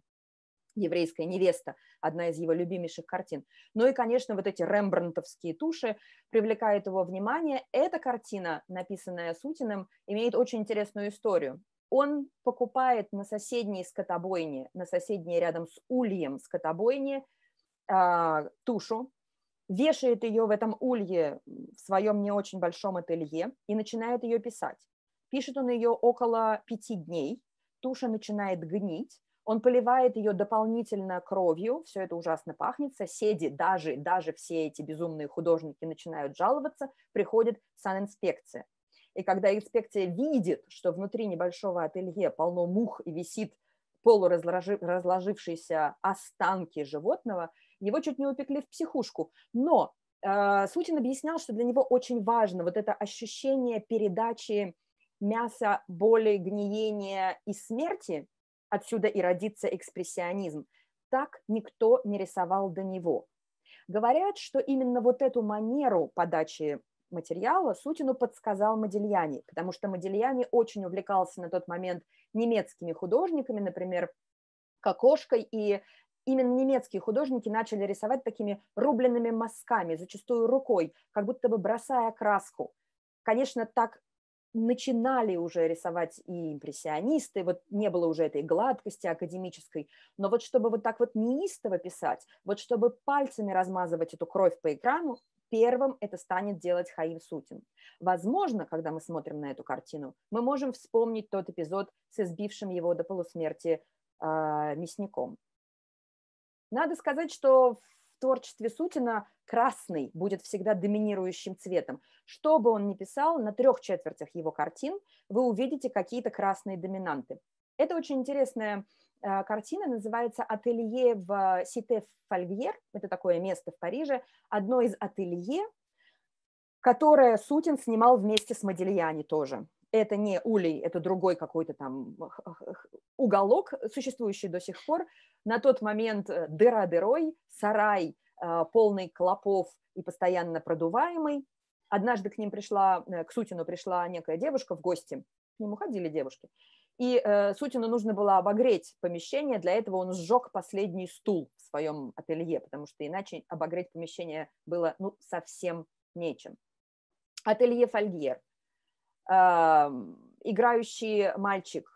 [SPEAKER 2] еврейская невеста, одна из его любимейших картин. Ну и, конечно, вот эти рембрантовские туши привлекают его внимание. Эта картина, написанная Сутиным, имеет очень интересную историю. Он покупает на соседней скотобойне, на соседней рядом с ульем скотобойне э, а, тушу, вешает ее в этом улье в своем не очень большом ателье и начинает ее писать. Пишет он ее около пяти дней, туша начинает гнить, он поливает ее дополнительно кровью, все это ужасно пахнет. Соседи, даже, даже все эти безумные художники начинают жаловаться, приходит санинспекция. И когда инспекция видит, что внутри небольшого ателье полно мух и висит полуразложившиеся останки животного, его чуть не упекли в психушку. Но э, Сутин объяснял, что для него очень важно вот это ощущение передачи мяса, боли, гниения и смерти Отсюда и родится экспрессионизм. Так никто не рисовал до него. Говорят, что именно вот эту манеру подачи материала Сутину подсказал Модельяни, потому что Модельяни очень увлекался на тот момент немецкими художниками, например, Кокошкой, и именно немецкие художники начали рисовать такими рубленными мазками, зачастую рукой, как будто бы бросая краску. Конечно, так начинали уже рисовать и импрессионисты, вот не было уже этой гладкости академической, но вот чтобы вот так вот неистово писать, вот чтобы пальцами размазывать эту кровь по экрану, первым это станет делать Хаим Сутин. Возможно, когда мы смотрим на эту картину, мы можем вспомнить тот эпизод с избившим его до полусмерти э, мясником. Надо сказать, что творчестве Сутина красный будет всегда доминирующим цветом. Что бы он ни писал, на трех четвертях его картин вы увидите какие-то красные доминанты. Это очень интересная э, картина называется «Ателье в э, Сите-Фольгьер». Это такое место в Париже. Одно из ателье, которое Сутин снимал вместе с Модельяни тоже это не улей, это другой какой-то там уголок, э, существующий до сих пор. На тот момент э, дыра дырой, сарай, э, полный клопов и постоянно продуваемый. Однажды к ним пришла, к Сутину пришла некая девушка в гости, к нему ходили девушки, и э, Сутину нужно было обогреть помещение, для этого он сжег последний стул в своем ателье, потому что иначе обогреть помещение было ну, совсем нечем. Ателье «Фольгьер» – играющий мальчик,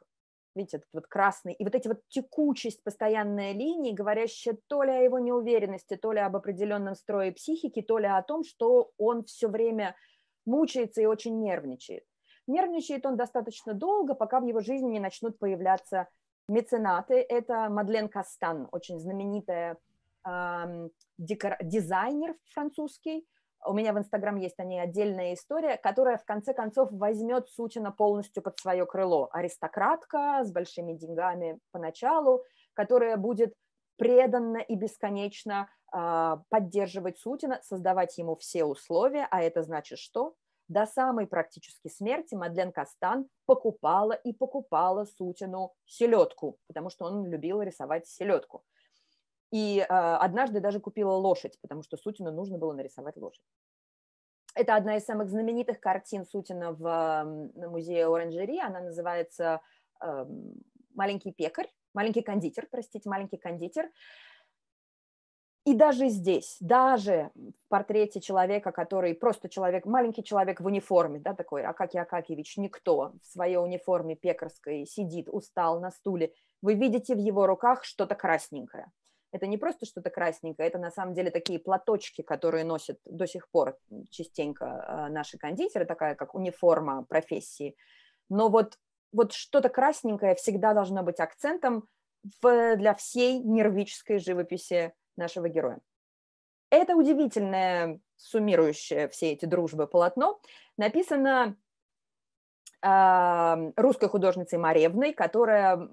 [SPEAKER 2] видите, этот вот красный, и вот эти вот текучесть постоянной линии, говорящая то ли о его неуверенности, то ли об определенном строе психики, то ли о том, что он все время мучается и очень нервничает. Нервничает он достаточно долго, пока в его жизни не начнут появляться меценаты. Это Мадлен Кастан, очень знаменитая дизайнер французский, у меня в Инстаграм есть о ней отдельная история, которая в конце концов возьмет Сутина полностью под свое крыло. Аристократка с большими деньгами поначалу, которая будет преданно и бесконечно э, поддерживать Сутина, создавать ему все условия, а это значит что? До самой практически смерти Мадлен Кастан покупала и покупала Сутину селедку, потому что он любил рисовать селедку. И а, однажды даже купила лошадь, потому что Сутину нужно было нарисовать лошадь. Это одна из самых знаменитых картин Сутина в музее Оранжери. Она называется эм, «Маленький пекарь», «Маленький кондитер», простите, «Маленький кондитер». И даже здесь, даже в портрете человека, который просто человек, маленький человек в униформе, да, такой Акакий Акакевич, никто в своей униформе пекарской сидит, устал на стуле, вы видите в его руках что-то красненькое это не просто что-то красненькое, это на самом деле такие платочки, которые носят до сих пор частенько э, наши кондитеры, такая как униформа профессии. Но вот, вот что-то красненькое всегда должно быть акцентом в, для всей нервической живописи нашего героя. Это удивительное, суммирующее все эти дружбы полотно, написано эм, русской художницей Маревной, которая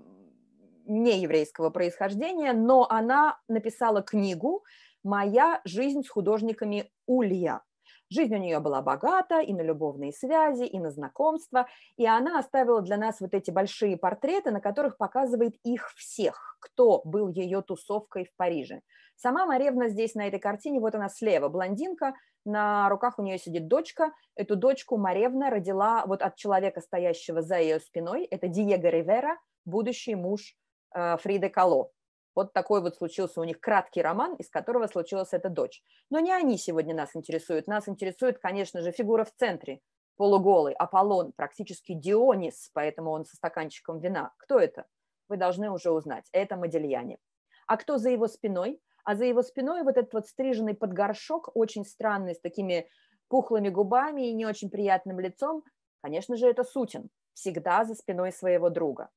[SPEAKER 2] не еврейского происхождения, но она написала книгу «Моя жизнь с художниками Улья». Жизнь у нее была богата и на любовные связи, и на знакомства, и она оставила для нас вот эти большие портреты, на которых показывает их всех, кто был ее тусовкой в Париже. Сама Маревна здесь на этой картине, вот она слева, блондинка, на руках у нее сидит дочка. Эту дочку Маревна родила вот от человека, стоящего за ее спиной, это Диего Ривера, будущий муж Э, Фриды Кало. Вот такой вот случился у них краткий роман, из которого случилась эта дочь. Но не они сегодня нас интересуют. Нас интересует, конечно же, фигура в центре. Полуголый, Аполлон, практически Дионис, поэтому он со стаканчиком вина. Кто это? Вы должны уже узнать. Это Модельяне. А кто за его спиной? А за его спиной вот этот вот стриженный под горшок, очень странный, с такими пухлыми губами и не очень приятным лицом, конечно же, это Сутин, всегда за спиной своего друга.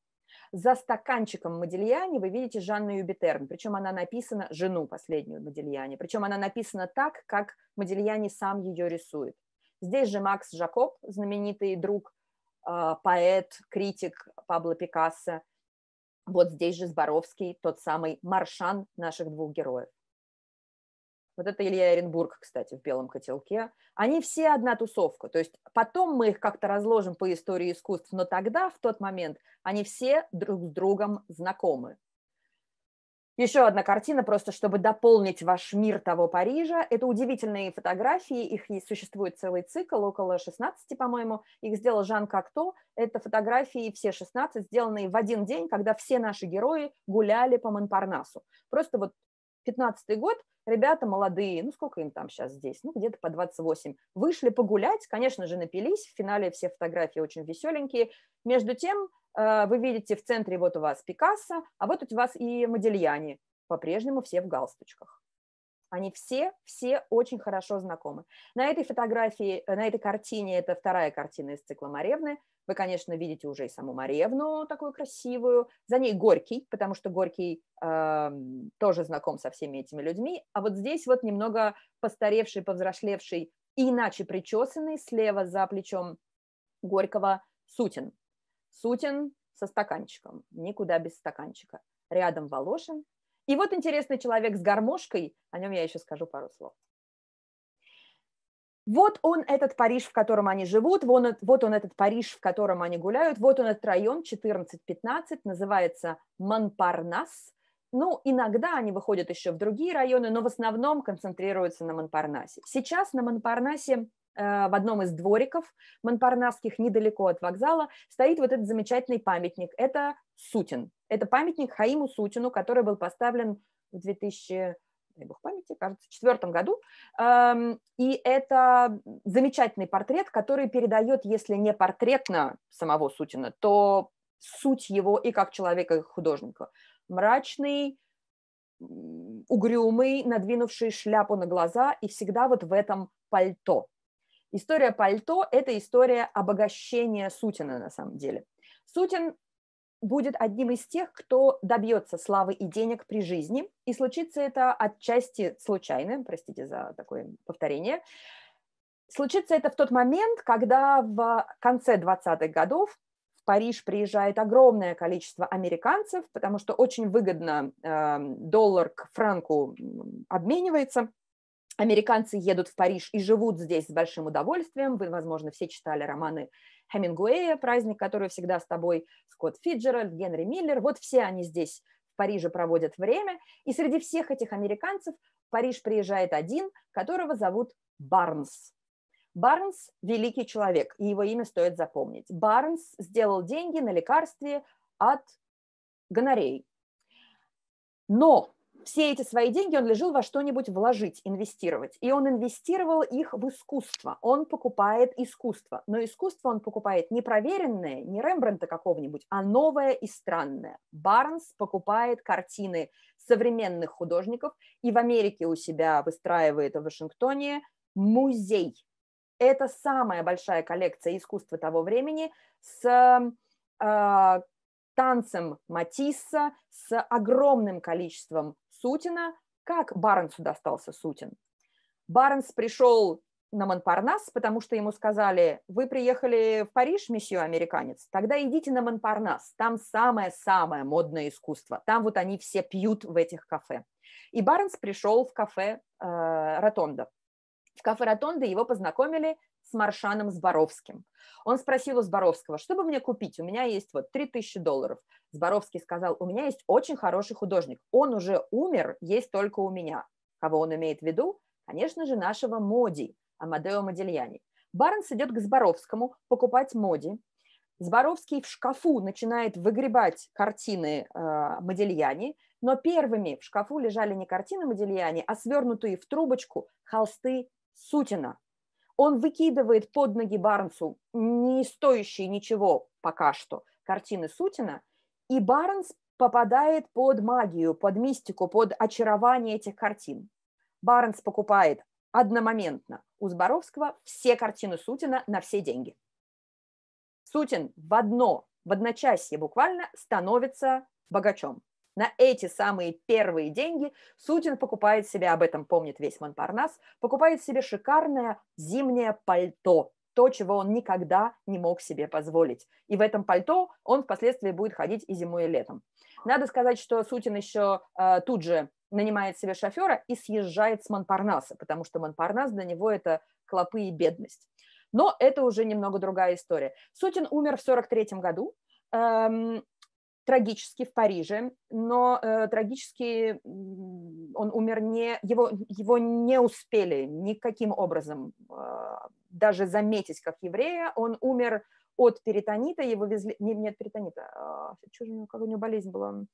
[SPEAKER 2] За стаканчиком Модельяне вы видите Жанну Юбитерн, причем она написана, жену последнюю Модельяне, причем она написана так, как Модельяне сам ее рисует. Здесь же Макс Жакоб, знаменитый друг, а, поэт, критик Пабло Пикассо. Вот здесь же Зборовский, тот самый Маршан наших двух героев вот это Илья Оренбург, кстати, в «Белом котелке», они все одна тусовка, то есть потом мы их как-то разложим по истории искусств, но тогда, в тот момент, они все друг с другом знакомы. Еще одна картина, просто чтобы дополнить ваш мир того Парижа. Это удивительные фотографии, их существует целый цикл, около 16, по-моему. Их сделал Жан Кокто. Это фотографии все 16, сделанные в один день, когда все наши герои гуляли по Монпарнасу. Просто вот 15 год, ребята молодые, ну сколько им там сейчас здесь, ну где-то по 28, вышли погулять, конечно же, напились, в финале все фотографии очень веселенькие. Между тем, э, вы видите в центре вот у вас Пикассо, а вот у вас и Модельяне, по-прежнему все в галстучках. Они все, все очень хорошо знакомы. На этой фотографии, э, на этой картине, это вторая картина из цикла «Маревны», вы, конечно, видите уже и саму Маревну такую красивую. За ней Горький, потому что Горький э, тоже знаком со всеми этими людьми. А вот здесь вот немного постаревший, повзрослевший и иначе причесанный слева за плечом Горького Сутин. Сутин со стаканчиком, никуда без стаканчика. Рядом Волошин, и вот интересный человек с гармошкой, о нем я еще скажу пару слов. Вот он этот Париж, в котором они живут, вон, вот он этот Париж, в котором они гуляют, вот он этот район 14-15, называется Монпарнас. Ну, иногда они выходят еще в другие районы, но в основном концентрируются на Монпарнасе. Сейчас на Монпарнасе Э, в одном из двориков монпарнасских, недалеко от вокзала, стоит вот этот замечательный памятник. Это Сутин. Это памятник Хаиму Сутину, который был поставлен в 2000 дай памяти, кажется, в четвертом году. Эм, и это замечательный портрет, который передает, если не портретно самого Сутина, то суть его и как человека, и художника. Мрачный, угрюмый, надвинувший шляпу на глаза и всегда вот в этом пальто. История пальто – это история обогащения Сутина на самом деле. Сутин будет одним из тех, кто добьется славы и денег при жизни, и случится это отчасти случайно, простите за такое повторение, Случится это в тот момент, когда в конце 20-х годов в Париж приезжает огромное количество американцев, потому что очень выгодно э, доллар к франку обменивается – американцы едут в Париж и живут здесь с большим удовольствием. Вы, возможно, все читали романы Хемингуэя «Праздник, который всегда с тобой», Скотт Фиджеральд, Генри Миллер. Вот все они здесь в Париже проводят время. И среди всех этих американцев в Париж приезжает один, которого зовут Барнс. Барнс – великий человек, и его имя стоит запомнить. Барнс сделал деньги на лекарстве от гонореи. Но все эти свои деньги он лежил во что-нибудь вложить, инвестировать. И он инвестировал их в искусство. Он покупает искусство. Но искусство он покупает не проверенное, не Рембрандта какого-нибудь, а новое и странное. Барнс покупает картины современных художников и в Америке у себя выстраивает в Вашингтоне музей. Это самая большая коллекция искусства того времени с э, танцем Матисса с огромным количеством Сутина. Как Барнсу достался Сутин? Барнс пришел на Монпарнас, потому что ему сказали, вы приехали в Париж, месье американец, тогда идите на Монпарнас, там самое-самое модное искусство, там вот они все пьют в этих кафе. И Барнс пришел в кафе э, Ротонда. В кафе Ротонда его познакомили с Маршаном Зборовским. Он спросил у Зборовского, чтобы мне купить? У меня есть вот 3000 долларов. Зборовский сказал, у меня есть очень хороший художник. Он уже умер, есть только у меня. Кого он имеет в виду? Конечно же, нашего Моди, Амадео Модильяни. Барнс идет к Зборовскому покупать Моди. Зборовский в шкафу начинает выгребать картины э, Модильяни, но первыми в шкафу лежали не картины Модильяни, а свернутые в трубочку холсты Сутина – он выкидывает под ноги Барнсу не стоящие ничего пока что картины Сутина, и Барнс попадает под магию, под мистику, под очарование этих картин. Барнс покупает одномоментно у Зборовского все картины Сутина на все деньги. Сутин в одно, в одночасье буквально становится богачом. На эти самые первые деньги Сутин покупает себе, об этом помнит весь Монпарнас, покупает себе шикарное зимнее пальто то, чего он никогда не мог себе позволить. И в этом пальто он впоследствии будет ходить и зимой, и летом. Надо сказать, что Сутин еще э, тут же нанимает себе шофера и съезжает с Монпарнаса, потому что Монпарнас для него это клопы и бедность. Но это уже немного другая история. Сутин умер в 43 году, эм, трагически в Париже, но э, трагически он умер не его его не успели никаким образом э, даже заметить как еврея, он умер от перитонита, его везли не нет перитонита, э, а, что же у него, как у него болезнь была?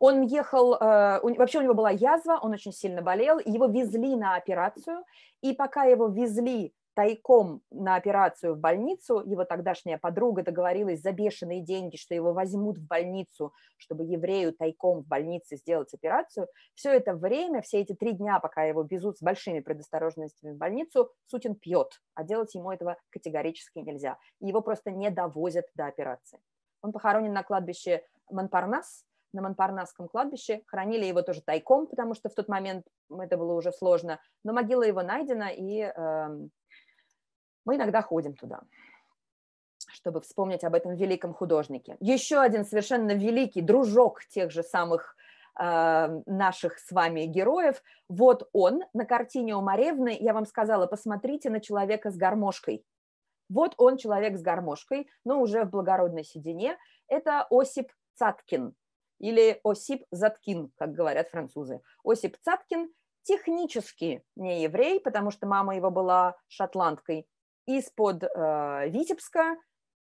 [SPEAKER 2] Он ехал, э, у, вообще у него была язва, он очень сильно болел, его везли на операцию, и пока его везли тайком на операцию в больницу. Его тогдашняя подруга договорилась за бешеные деньги, что его возьмут в больницу, чтобы еврею тайком в больнице сделать операцию. Все это время, все эти три дня, пока его везут с большими предосторожностями в больницу, Сутин пьет, а делать ему этого категорически нельзя. Его просто не довозят до операции. Он похоронен на кладбище Монпарнас, на Монпарнасском кладбище, хранили его тоже тайком, потому что в тот момент это было уже сложно, но могила его найдена, и эм, мы иногда ходим туда, чтобы вспомнить об этом великом художнике. Еще один совершенно великий дружок тех же самых э, наших с вами героев. Вот он на картине у Маревны. Я вам сказала, посмотрите на человека с гармошкой. Вот он, человек с гармошкой, но уже в благородной седине. Это Осип Цаткин или Осип Заткин, как говорят французы. Осип Цаткин технически не еврей, потому что мама его была шотландкой, из-под э, Витебска,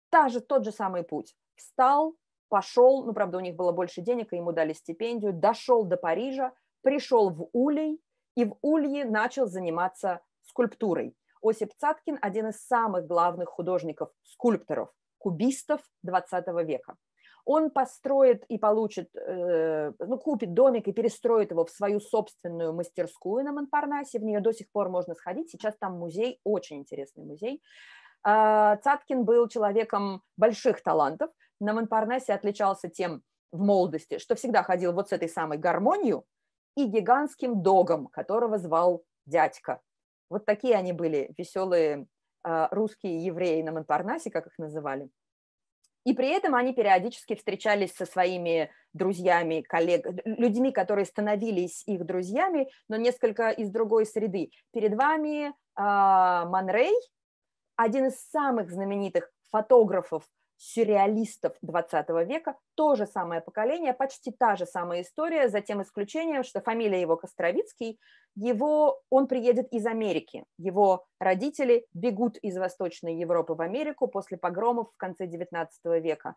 [SPEAKER 2] та же, тот же самый путь. Встал, пошел, ну, правда, у них было больше денег, и ему дали стипендию, дошел до Парижа, пришел в Улей, и в Улье начал заниматься скульптурой. Осип Цаткин – один из самых главных художников-скульпторов, кубистов 20 века он построит и получит, э, ну, купит домик и перестроит его в свою собственную мастерскую на Монпарнасе. В нее до сих пор можно сходить. Сейчас там музей, очень интересный музей. А, Цаткин был человеком больших талантов. На Монпарнасе отличался тем в молодости, что всегда ходил вот с этой самой гармонию и гигантским догом, которого звал дядька. Вот такие они были, веселые а, русские евреи на Монпарнасе, как их называли. И при этом они периодически встречались со своими друзьями, коллег, людьми, которые становились их друзьями, но несколько из другой среды. Перед вами э, а, Манрей, один из самых знаменитых фотографов сюрреалистов 20 века, то же самое поколение, почти та же самая история, за тем исключением, что фамилия его Костровицкий, его, он приедет из Америки, его родители бегут из Восточной Европы в Америку после погромов в конце 19 века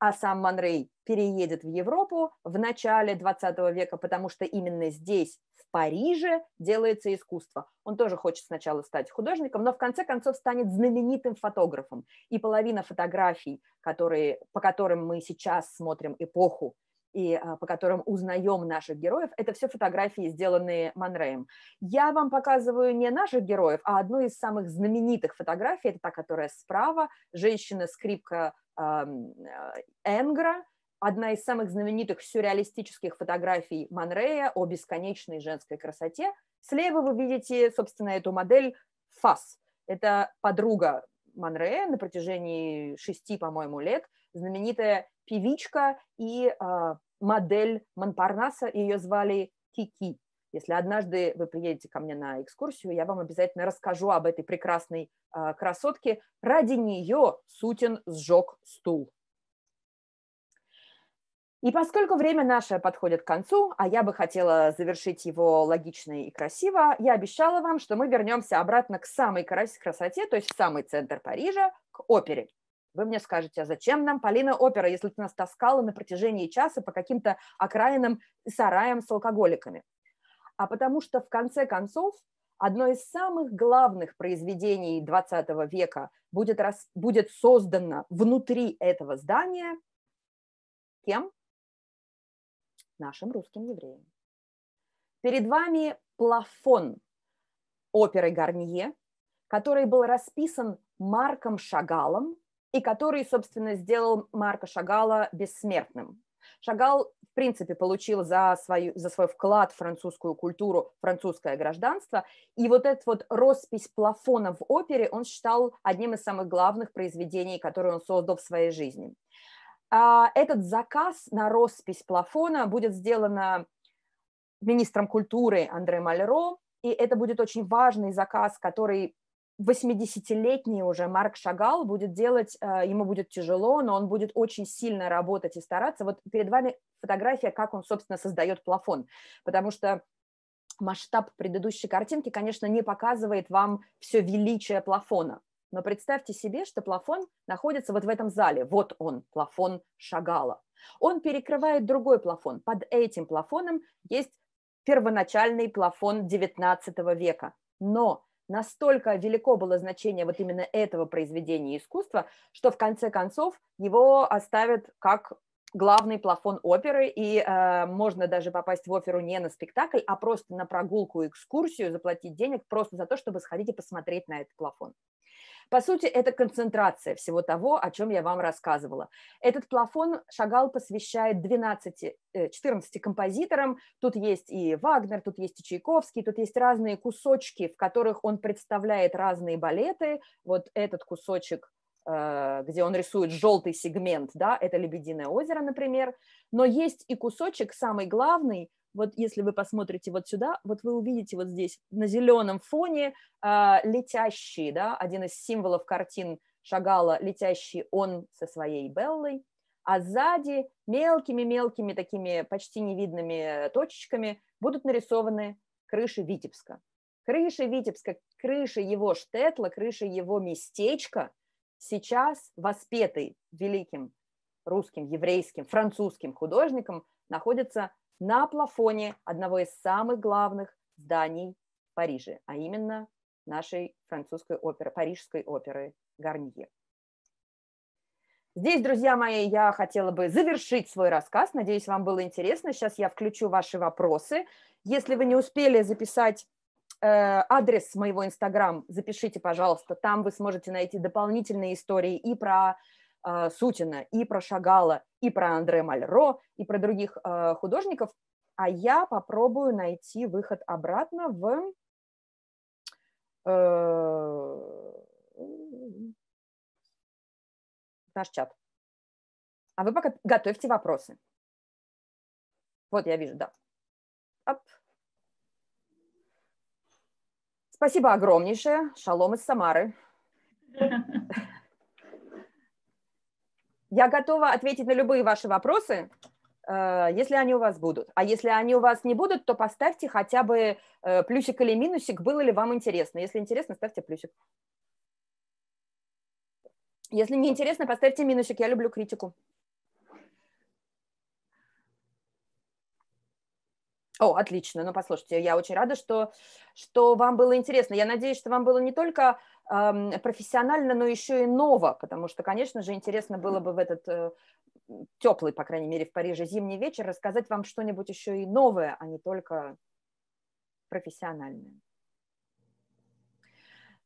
[SPEAKER 2] а сам Манрей переедет в Европу в начале 20 века, потому что именно здесь, в Париже, делается искусство. Он тоже хочет сначала стать художником, но в конце концов станет знаменитым фотографом. И половина фотографий, которые, по которым мы сейчас смотрим эпоху и а, по которым узнаем наших героев, это все фотографии, сделанные Манреем. Я вам показываю не наших героев, а одну из самых знаменитых фотографий, это та, которая справа, женщина-скрипка э, Энгра, одна из самых знаменитых сюрреалистических фотографий Манрея о бесконечной женской красоте. Слева вы видите, собственно, эту модель Фас. Это подруга Манрея на протяжении шести, по-моему, лет – знаменитая певичка и а, модель Монпарнаса, ее звали Кики. Если однажды вы приедете ко мне на экскурсию, я вам обязательно расскажу об этой прекрасной э, красотке. Ради нее Сутин сжег стул. И поскольку время наше подходит к концу, а я бы хотела завершить его логично и красиво, я обещала вам, что мы вернемся обратно к самой красоте, то есть в самый центр Парижа, к опере. Вы мне скажете, а зачем нам Полина опера, если ты нас таскала на протяжении часа по каким-то окраинам сараям с алкоголиками? А потому что, в конце концов, одно из самых главных произведений XX века будет, рас... будет создано внутри этого здания кем? Нашим русским евреям. Перед вами плафон оперы Гарнье, который был расписан Марком Шагалом и который, собственно, сделал Марка Шагала бессмертным. Шагал, в принципе, получил за, свою, за свой вклад в французскую культуру французское гражданство, и вот этот вот роспись плафона в опере он считал одним из самых главных произведений, которые он создал в своей жизни. А, этот заказ на роспись плафона будет сделано а, министром культуры Андре Мальро, и это будет очень важный заказ, который 80-летний уже Марк Шагал будет делать, э, ему будет тяжело, но он будет очень сильно работать и стараться. Вот перед вами фотография, как он, собственно, создает плафон, потому что масштаб предыдущей картинки, конечно, не показывает вам все величие плафона. Но представьте себе, что плафон находится вот в этом зале. Вот он, плафон Шагала. Он перекрывает другой плафон. Под этим плафоном есть первоначальный плафон XIX века. Но настолько велико было значение вот именно этого произведения искусства, что в конце концов его оставят как главный плафон оперы, и э, можно даже попасть в оперу не на спектакль, а просто на прогулку, экскурсию, заплатить денег просто за то, чтобы сходить и посмотреть на этот плафон. По сути, это концентрация всего того, о чем я вам рассказывала. Этот плафон Шагал посвящает 12, 14 э, композиторам. Тут есть и Вагнер, тут есть и Чайковский, тут есть разные кусочки, в которых он представляет разные балеты. Вот этот кусочек э, где он рисует желтый сегмент, да, это «Лебединое озеро», например, но есть и кусочек, самый главный, вот если вы посмотрите вот сюда, вот вы увидите вот здесь на зеленом фоне э, летящий, да, один из символов картин Шагала «Летящий он со своей Беллой», а сзади мелкими-мелкими такими почти невидными точечками будут нарисованы крыши Витебска. крыши Витебска, крыши его штетла, крыши его местечка сейчас воспетый великим русским, еврейским, французским художником находится на плафоне одного из самых главных зданий Парижа, а именно нашей французской оперы, парижской оперы Гарнье. Здесь, друзья мои, я хотела бы завершить свой рассказ. Надеюсь, вам было интересно. Сейчас я включу ваши вопросы. Если вы не успели записать э, адрес моего инстаграм запишите, пожалуйста, там вы сможете найти дополнительные истории и про а, Сутина, и про Шагала, и про Андре Мальро, и про других а, художников, а я попробую найти выход обратно в э, наш чат. А вы пока готовьте вопросы. Вот я вижу, да. Оп. Спасибо огромнейшее. Шалом из Самары. *laughs* Я готова ответить на любые ваши вопросы, э, если они у вас будут. А если они у вас не будут, то поставьте хотя бы э, плюсик или минусик, было ли вам интересно. Если интересно, ставьте плюсик. Если не интересно, поставьте минусик. Я люблю критику. О, отлично. Ну, послушайте, я очень рада, что, что вам было интересно. Я надеюсь, что вам было не только профессионально, но еще и ново, потому что, конечно же, интересно было бы в этот э, теплый, по крайней мере, в Париже зимний вечер рассказать вам что-нибудь еще и новое, а не только профессиональное.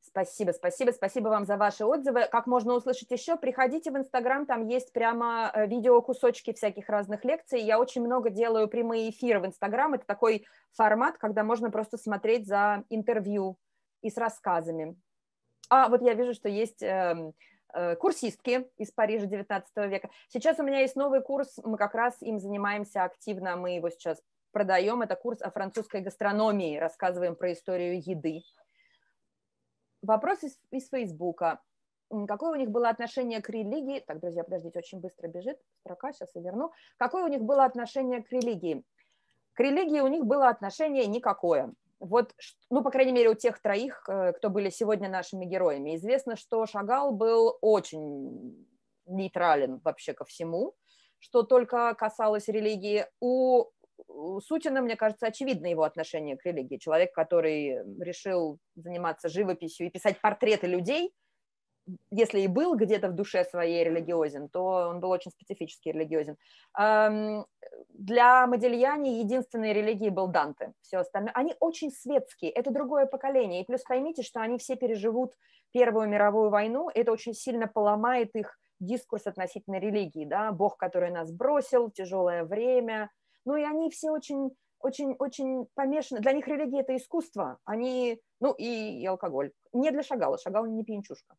[SPEAKER 2] Спасибо, спасибо, спасибо вам за ваши отзывы. Как можно услышать еще, приходите в Инстаграм, там есть прямо э, видео кусочки всяких разных лекций. Я очень много делаю прямые эфиры в Инстаграм. Это такой формат, когда можно просто смотреть за интервью и с рассказами. А вот я вижу, что есть э, э, курсистки из Парижа 19 века. Сейчас у меня есть новый курс, мы как раз им занимаемся активно, мы его сейчас продаем. Это курс о французской гастрономии, рассказываем про историю еды. Вопрос из, из Фейсбука. Какое у них было отношение к религии? Так, друзья, подождите, очень быстро бежит строка, сейчас я верну. Какое у них было отношение к религии? К религии у них было отношение никакое вот, ну, по крайней мере, у тех троих, э, кто были сегодня нашими героями, известно, что Шагал был очень нейтрален вообще ко всему, что только касалось религии. У Сутина, мне кажется, очевидно его отношение к религии. Человек, который решил заниматься живописью и писать портреты людей, если и был где-то в душе своей религиозен, то он был очень специфически религиозен для Модельяни единственной религией был Данте. Все остальное. Они очень светские, это другое поколение. И плюс поймите, что они все переживут Первую мировую войну. Это очень сильно поломает их дискурс относительно религии. Да? Бог, который нас бросил, тяжелое время. Ну и они все очень очень-очень помешаны. Для них религия – это искусство. Они, ну и, и алкоголь. Не для Шагала. Шагал не пьянчушка.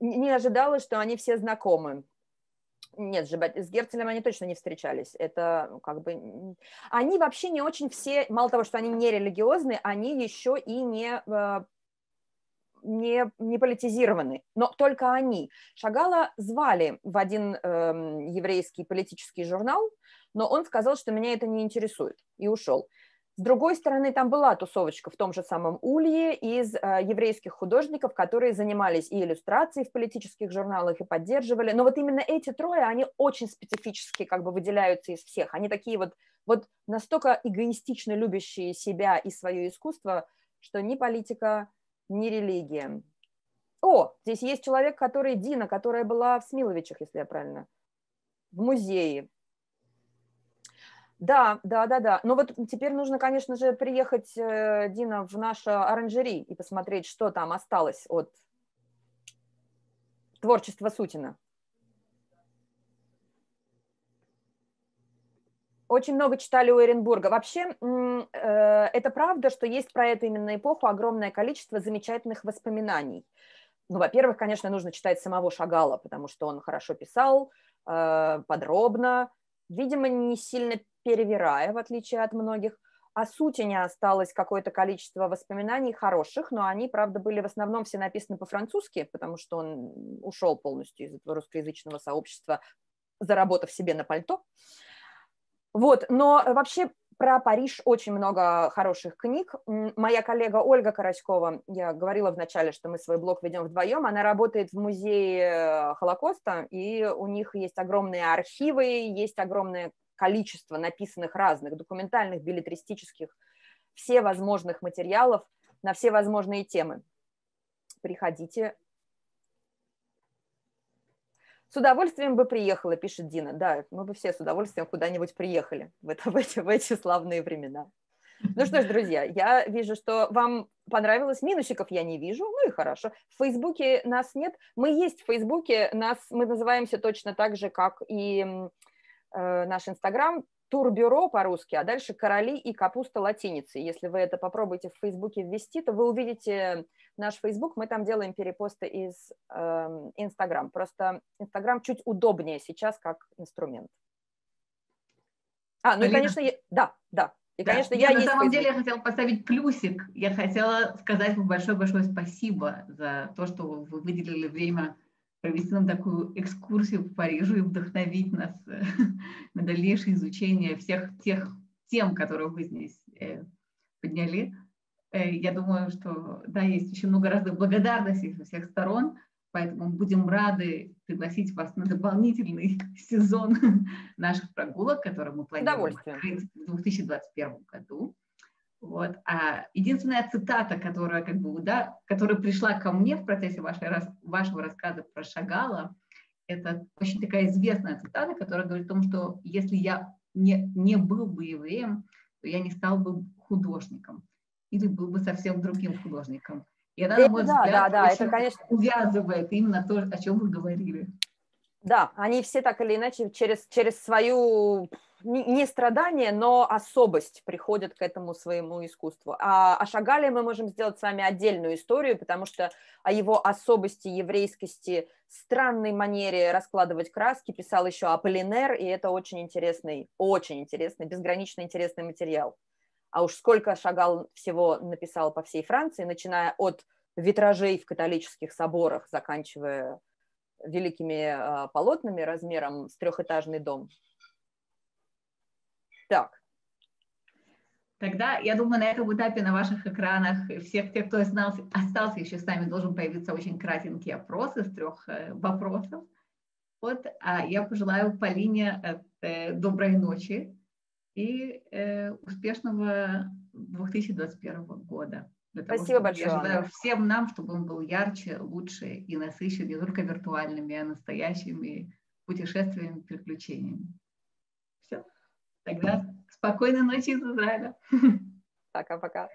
[SPEAKER 2] Не ожидала, что они все знакомы. Нет, с Герцелем они точно не встречались. Это ну, как бы... Они вообще не очень все... Мало того, что они не религиозны, они еще и не а, не, не политизированы, но только они. Шагала звали в один э, еврейский политический журнал, но он сказал, что меня это не интересует, и ушел. С другой стороны, там была тусовочка в том же самом Улье из э, еврейских художников, которые занимались и иллюстрацией в политических журналах, и поддерживали. Но вот именно эти трое, они очень специфически как бы выделяются из всех. Они такие вот, вот настолько эгоистично любящие себя и свое искусство, что ни политика, ни религия. О, здесь есть человек, который Дина, которая была в Смиловичах, если я правильно, в музее. Да, да, да, да. Но ну, вот теперь нужно, конечно же, приехать, э, Дина, в нашу оранжери и посмотреть, что там осталось от творчества Сутина. Очень много читали у Эренбурга. Вообще, э, это правда, что есть про эту именно эпоху огромное количество замечательных воспоминаний. Ну, во-первых, конечно, нужно читать самого Шагала, потому что он хорошо писал, э, подробно, видимо, не сильно перевирая, в отличие от многих. О а не осталось какое-то количество воспоминаний хороших, но они, правда, были в основном все написаны по-французски, потому что он ушел полностью из этого русскоязычного сообщества, заработав себе на пальто. Вот, но вообще про Париж очень много хороших книг. Моя коллега Ольга Караськова, я говорила вначале, что мы свой блог ведем вдвоем, она работает в музее э, Холокоста, и у них есть огромные архивы, есть огромное количество написанных разных документальных, билетристических, все возможных материалов на все возможные темы. Приходите. С удовольствием бы приехала, пишет Дина. Да, мы бы все с удовольствием куда-нибудь приехали в, это, в, эти, в эти славные времена. Ну что ж, друзья, я вижу, что вам понравилось. Минусиков я не вижу, ну и хорошо. В Фейсбуке нас нет. Мы есть в Фейсбуке, нас, мы называемся точно так же, как и Э, наш Инстаграм, турбюро по-русски, а дальше короли и капуста латиницы. Если вы это попробуете в Фейсбуке ввести, то вы увидите наш Фейсбук, мы там делаем перепосты из эм, Инстаграм. Э, Просто Инстаграм чуть удобнее сейчас как инструмент. А, ну Алина. и, конечно, я... да, да. И, да. конечно, я, я на самом деле я
[SPEAKER 1] хотела поставить плюсик. Я хотела сказать вам большое-большое спасибо за то, что вы выделили время провести нам такую экскурсию по Парижу и вдохновить нас э, *laughs* на дальнейшее изучение всех тех тем, которые вы здесь э, подняли. Э, я думаю, что да, есть еще много разных благодарностей со всех сторон, поэтому будем рады пригласить вас на дополнительный *laughs* сезон *laughs* наших прогулок, которые мы планируем открыть в 2021 году. Вот. А единственная цитата, которая, как бы, да, которая пришла ко мне в процессе вашей, вашего рассказа про Шагала, это очень такая известная цитата, которая говорит о том, что если я не, не был бы евреем, то я не стал бы художником или был бы совсем другим художником. И она, на мой да, взгляд, да, да, это, конечно... увязывает именно то, о чем вы говорили.
[SPEAKER 2] Да, они все так или иначе через, через свою не страдание, но особость приходит к этому своему искусству. А о а Шагале мы можем сделать с вами отдельную историю, потому что о его особости, еврейскости, странной манере раскладывать краски писал еще Аполлинер, и это очень интересный, очень интересный, безгранично интересный материал. А уж сколько Шагал всего написал по всей Франции, начиная от витражей в католических соборах, заканчивая великими а, полотнами размером с трехэтажный дом. Так.
[SPEAKER 1] Тогда, я думаю, на этом этапе на ваших экранах всех тех, кто остался, остался еще с нами, должен появиться очень кратенький опрос из трех э, вопросов. Вот, а я пожелаю Полине э, э, доброй ночи и успешного 2021 года. того, Спасибо большое. Я желаю Анна. всем нам, чтобы он был ярче, лучше и насыщен не только виртуальными, а настоящими путешествиями, приключениями. Тогда спокойной ночи из Израиля. Пока-пока.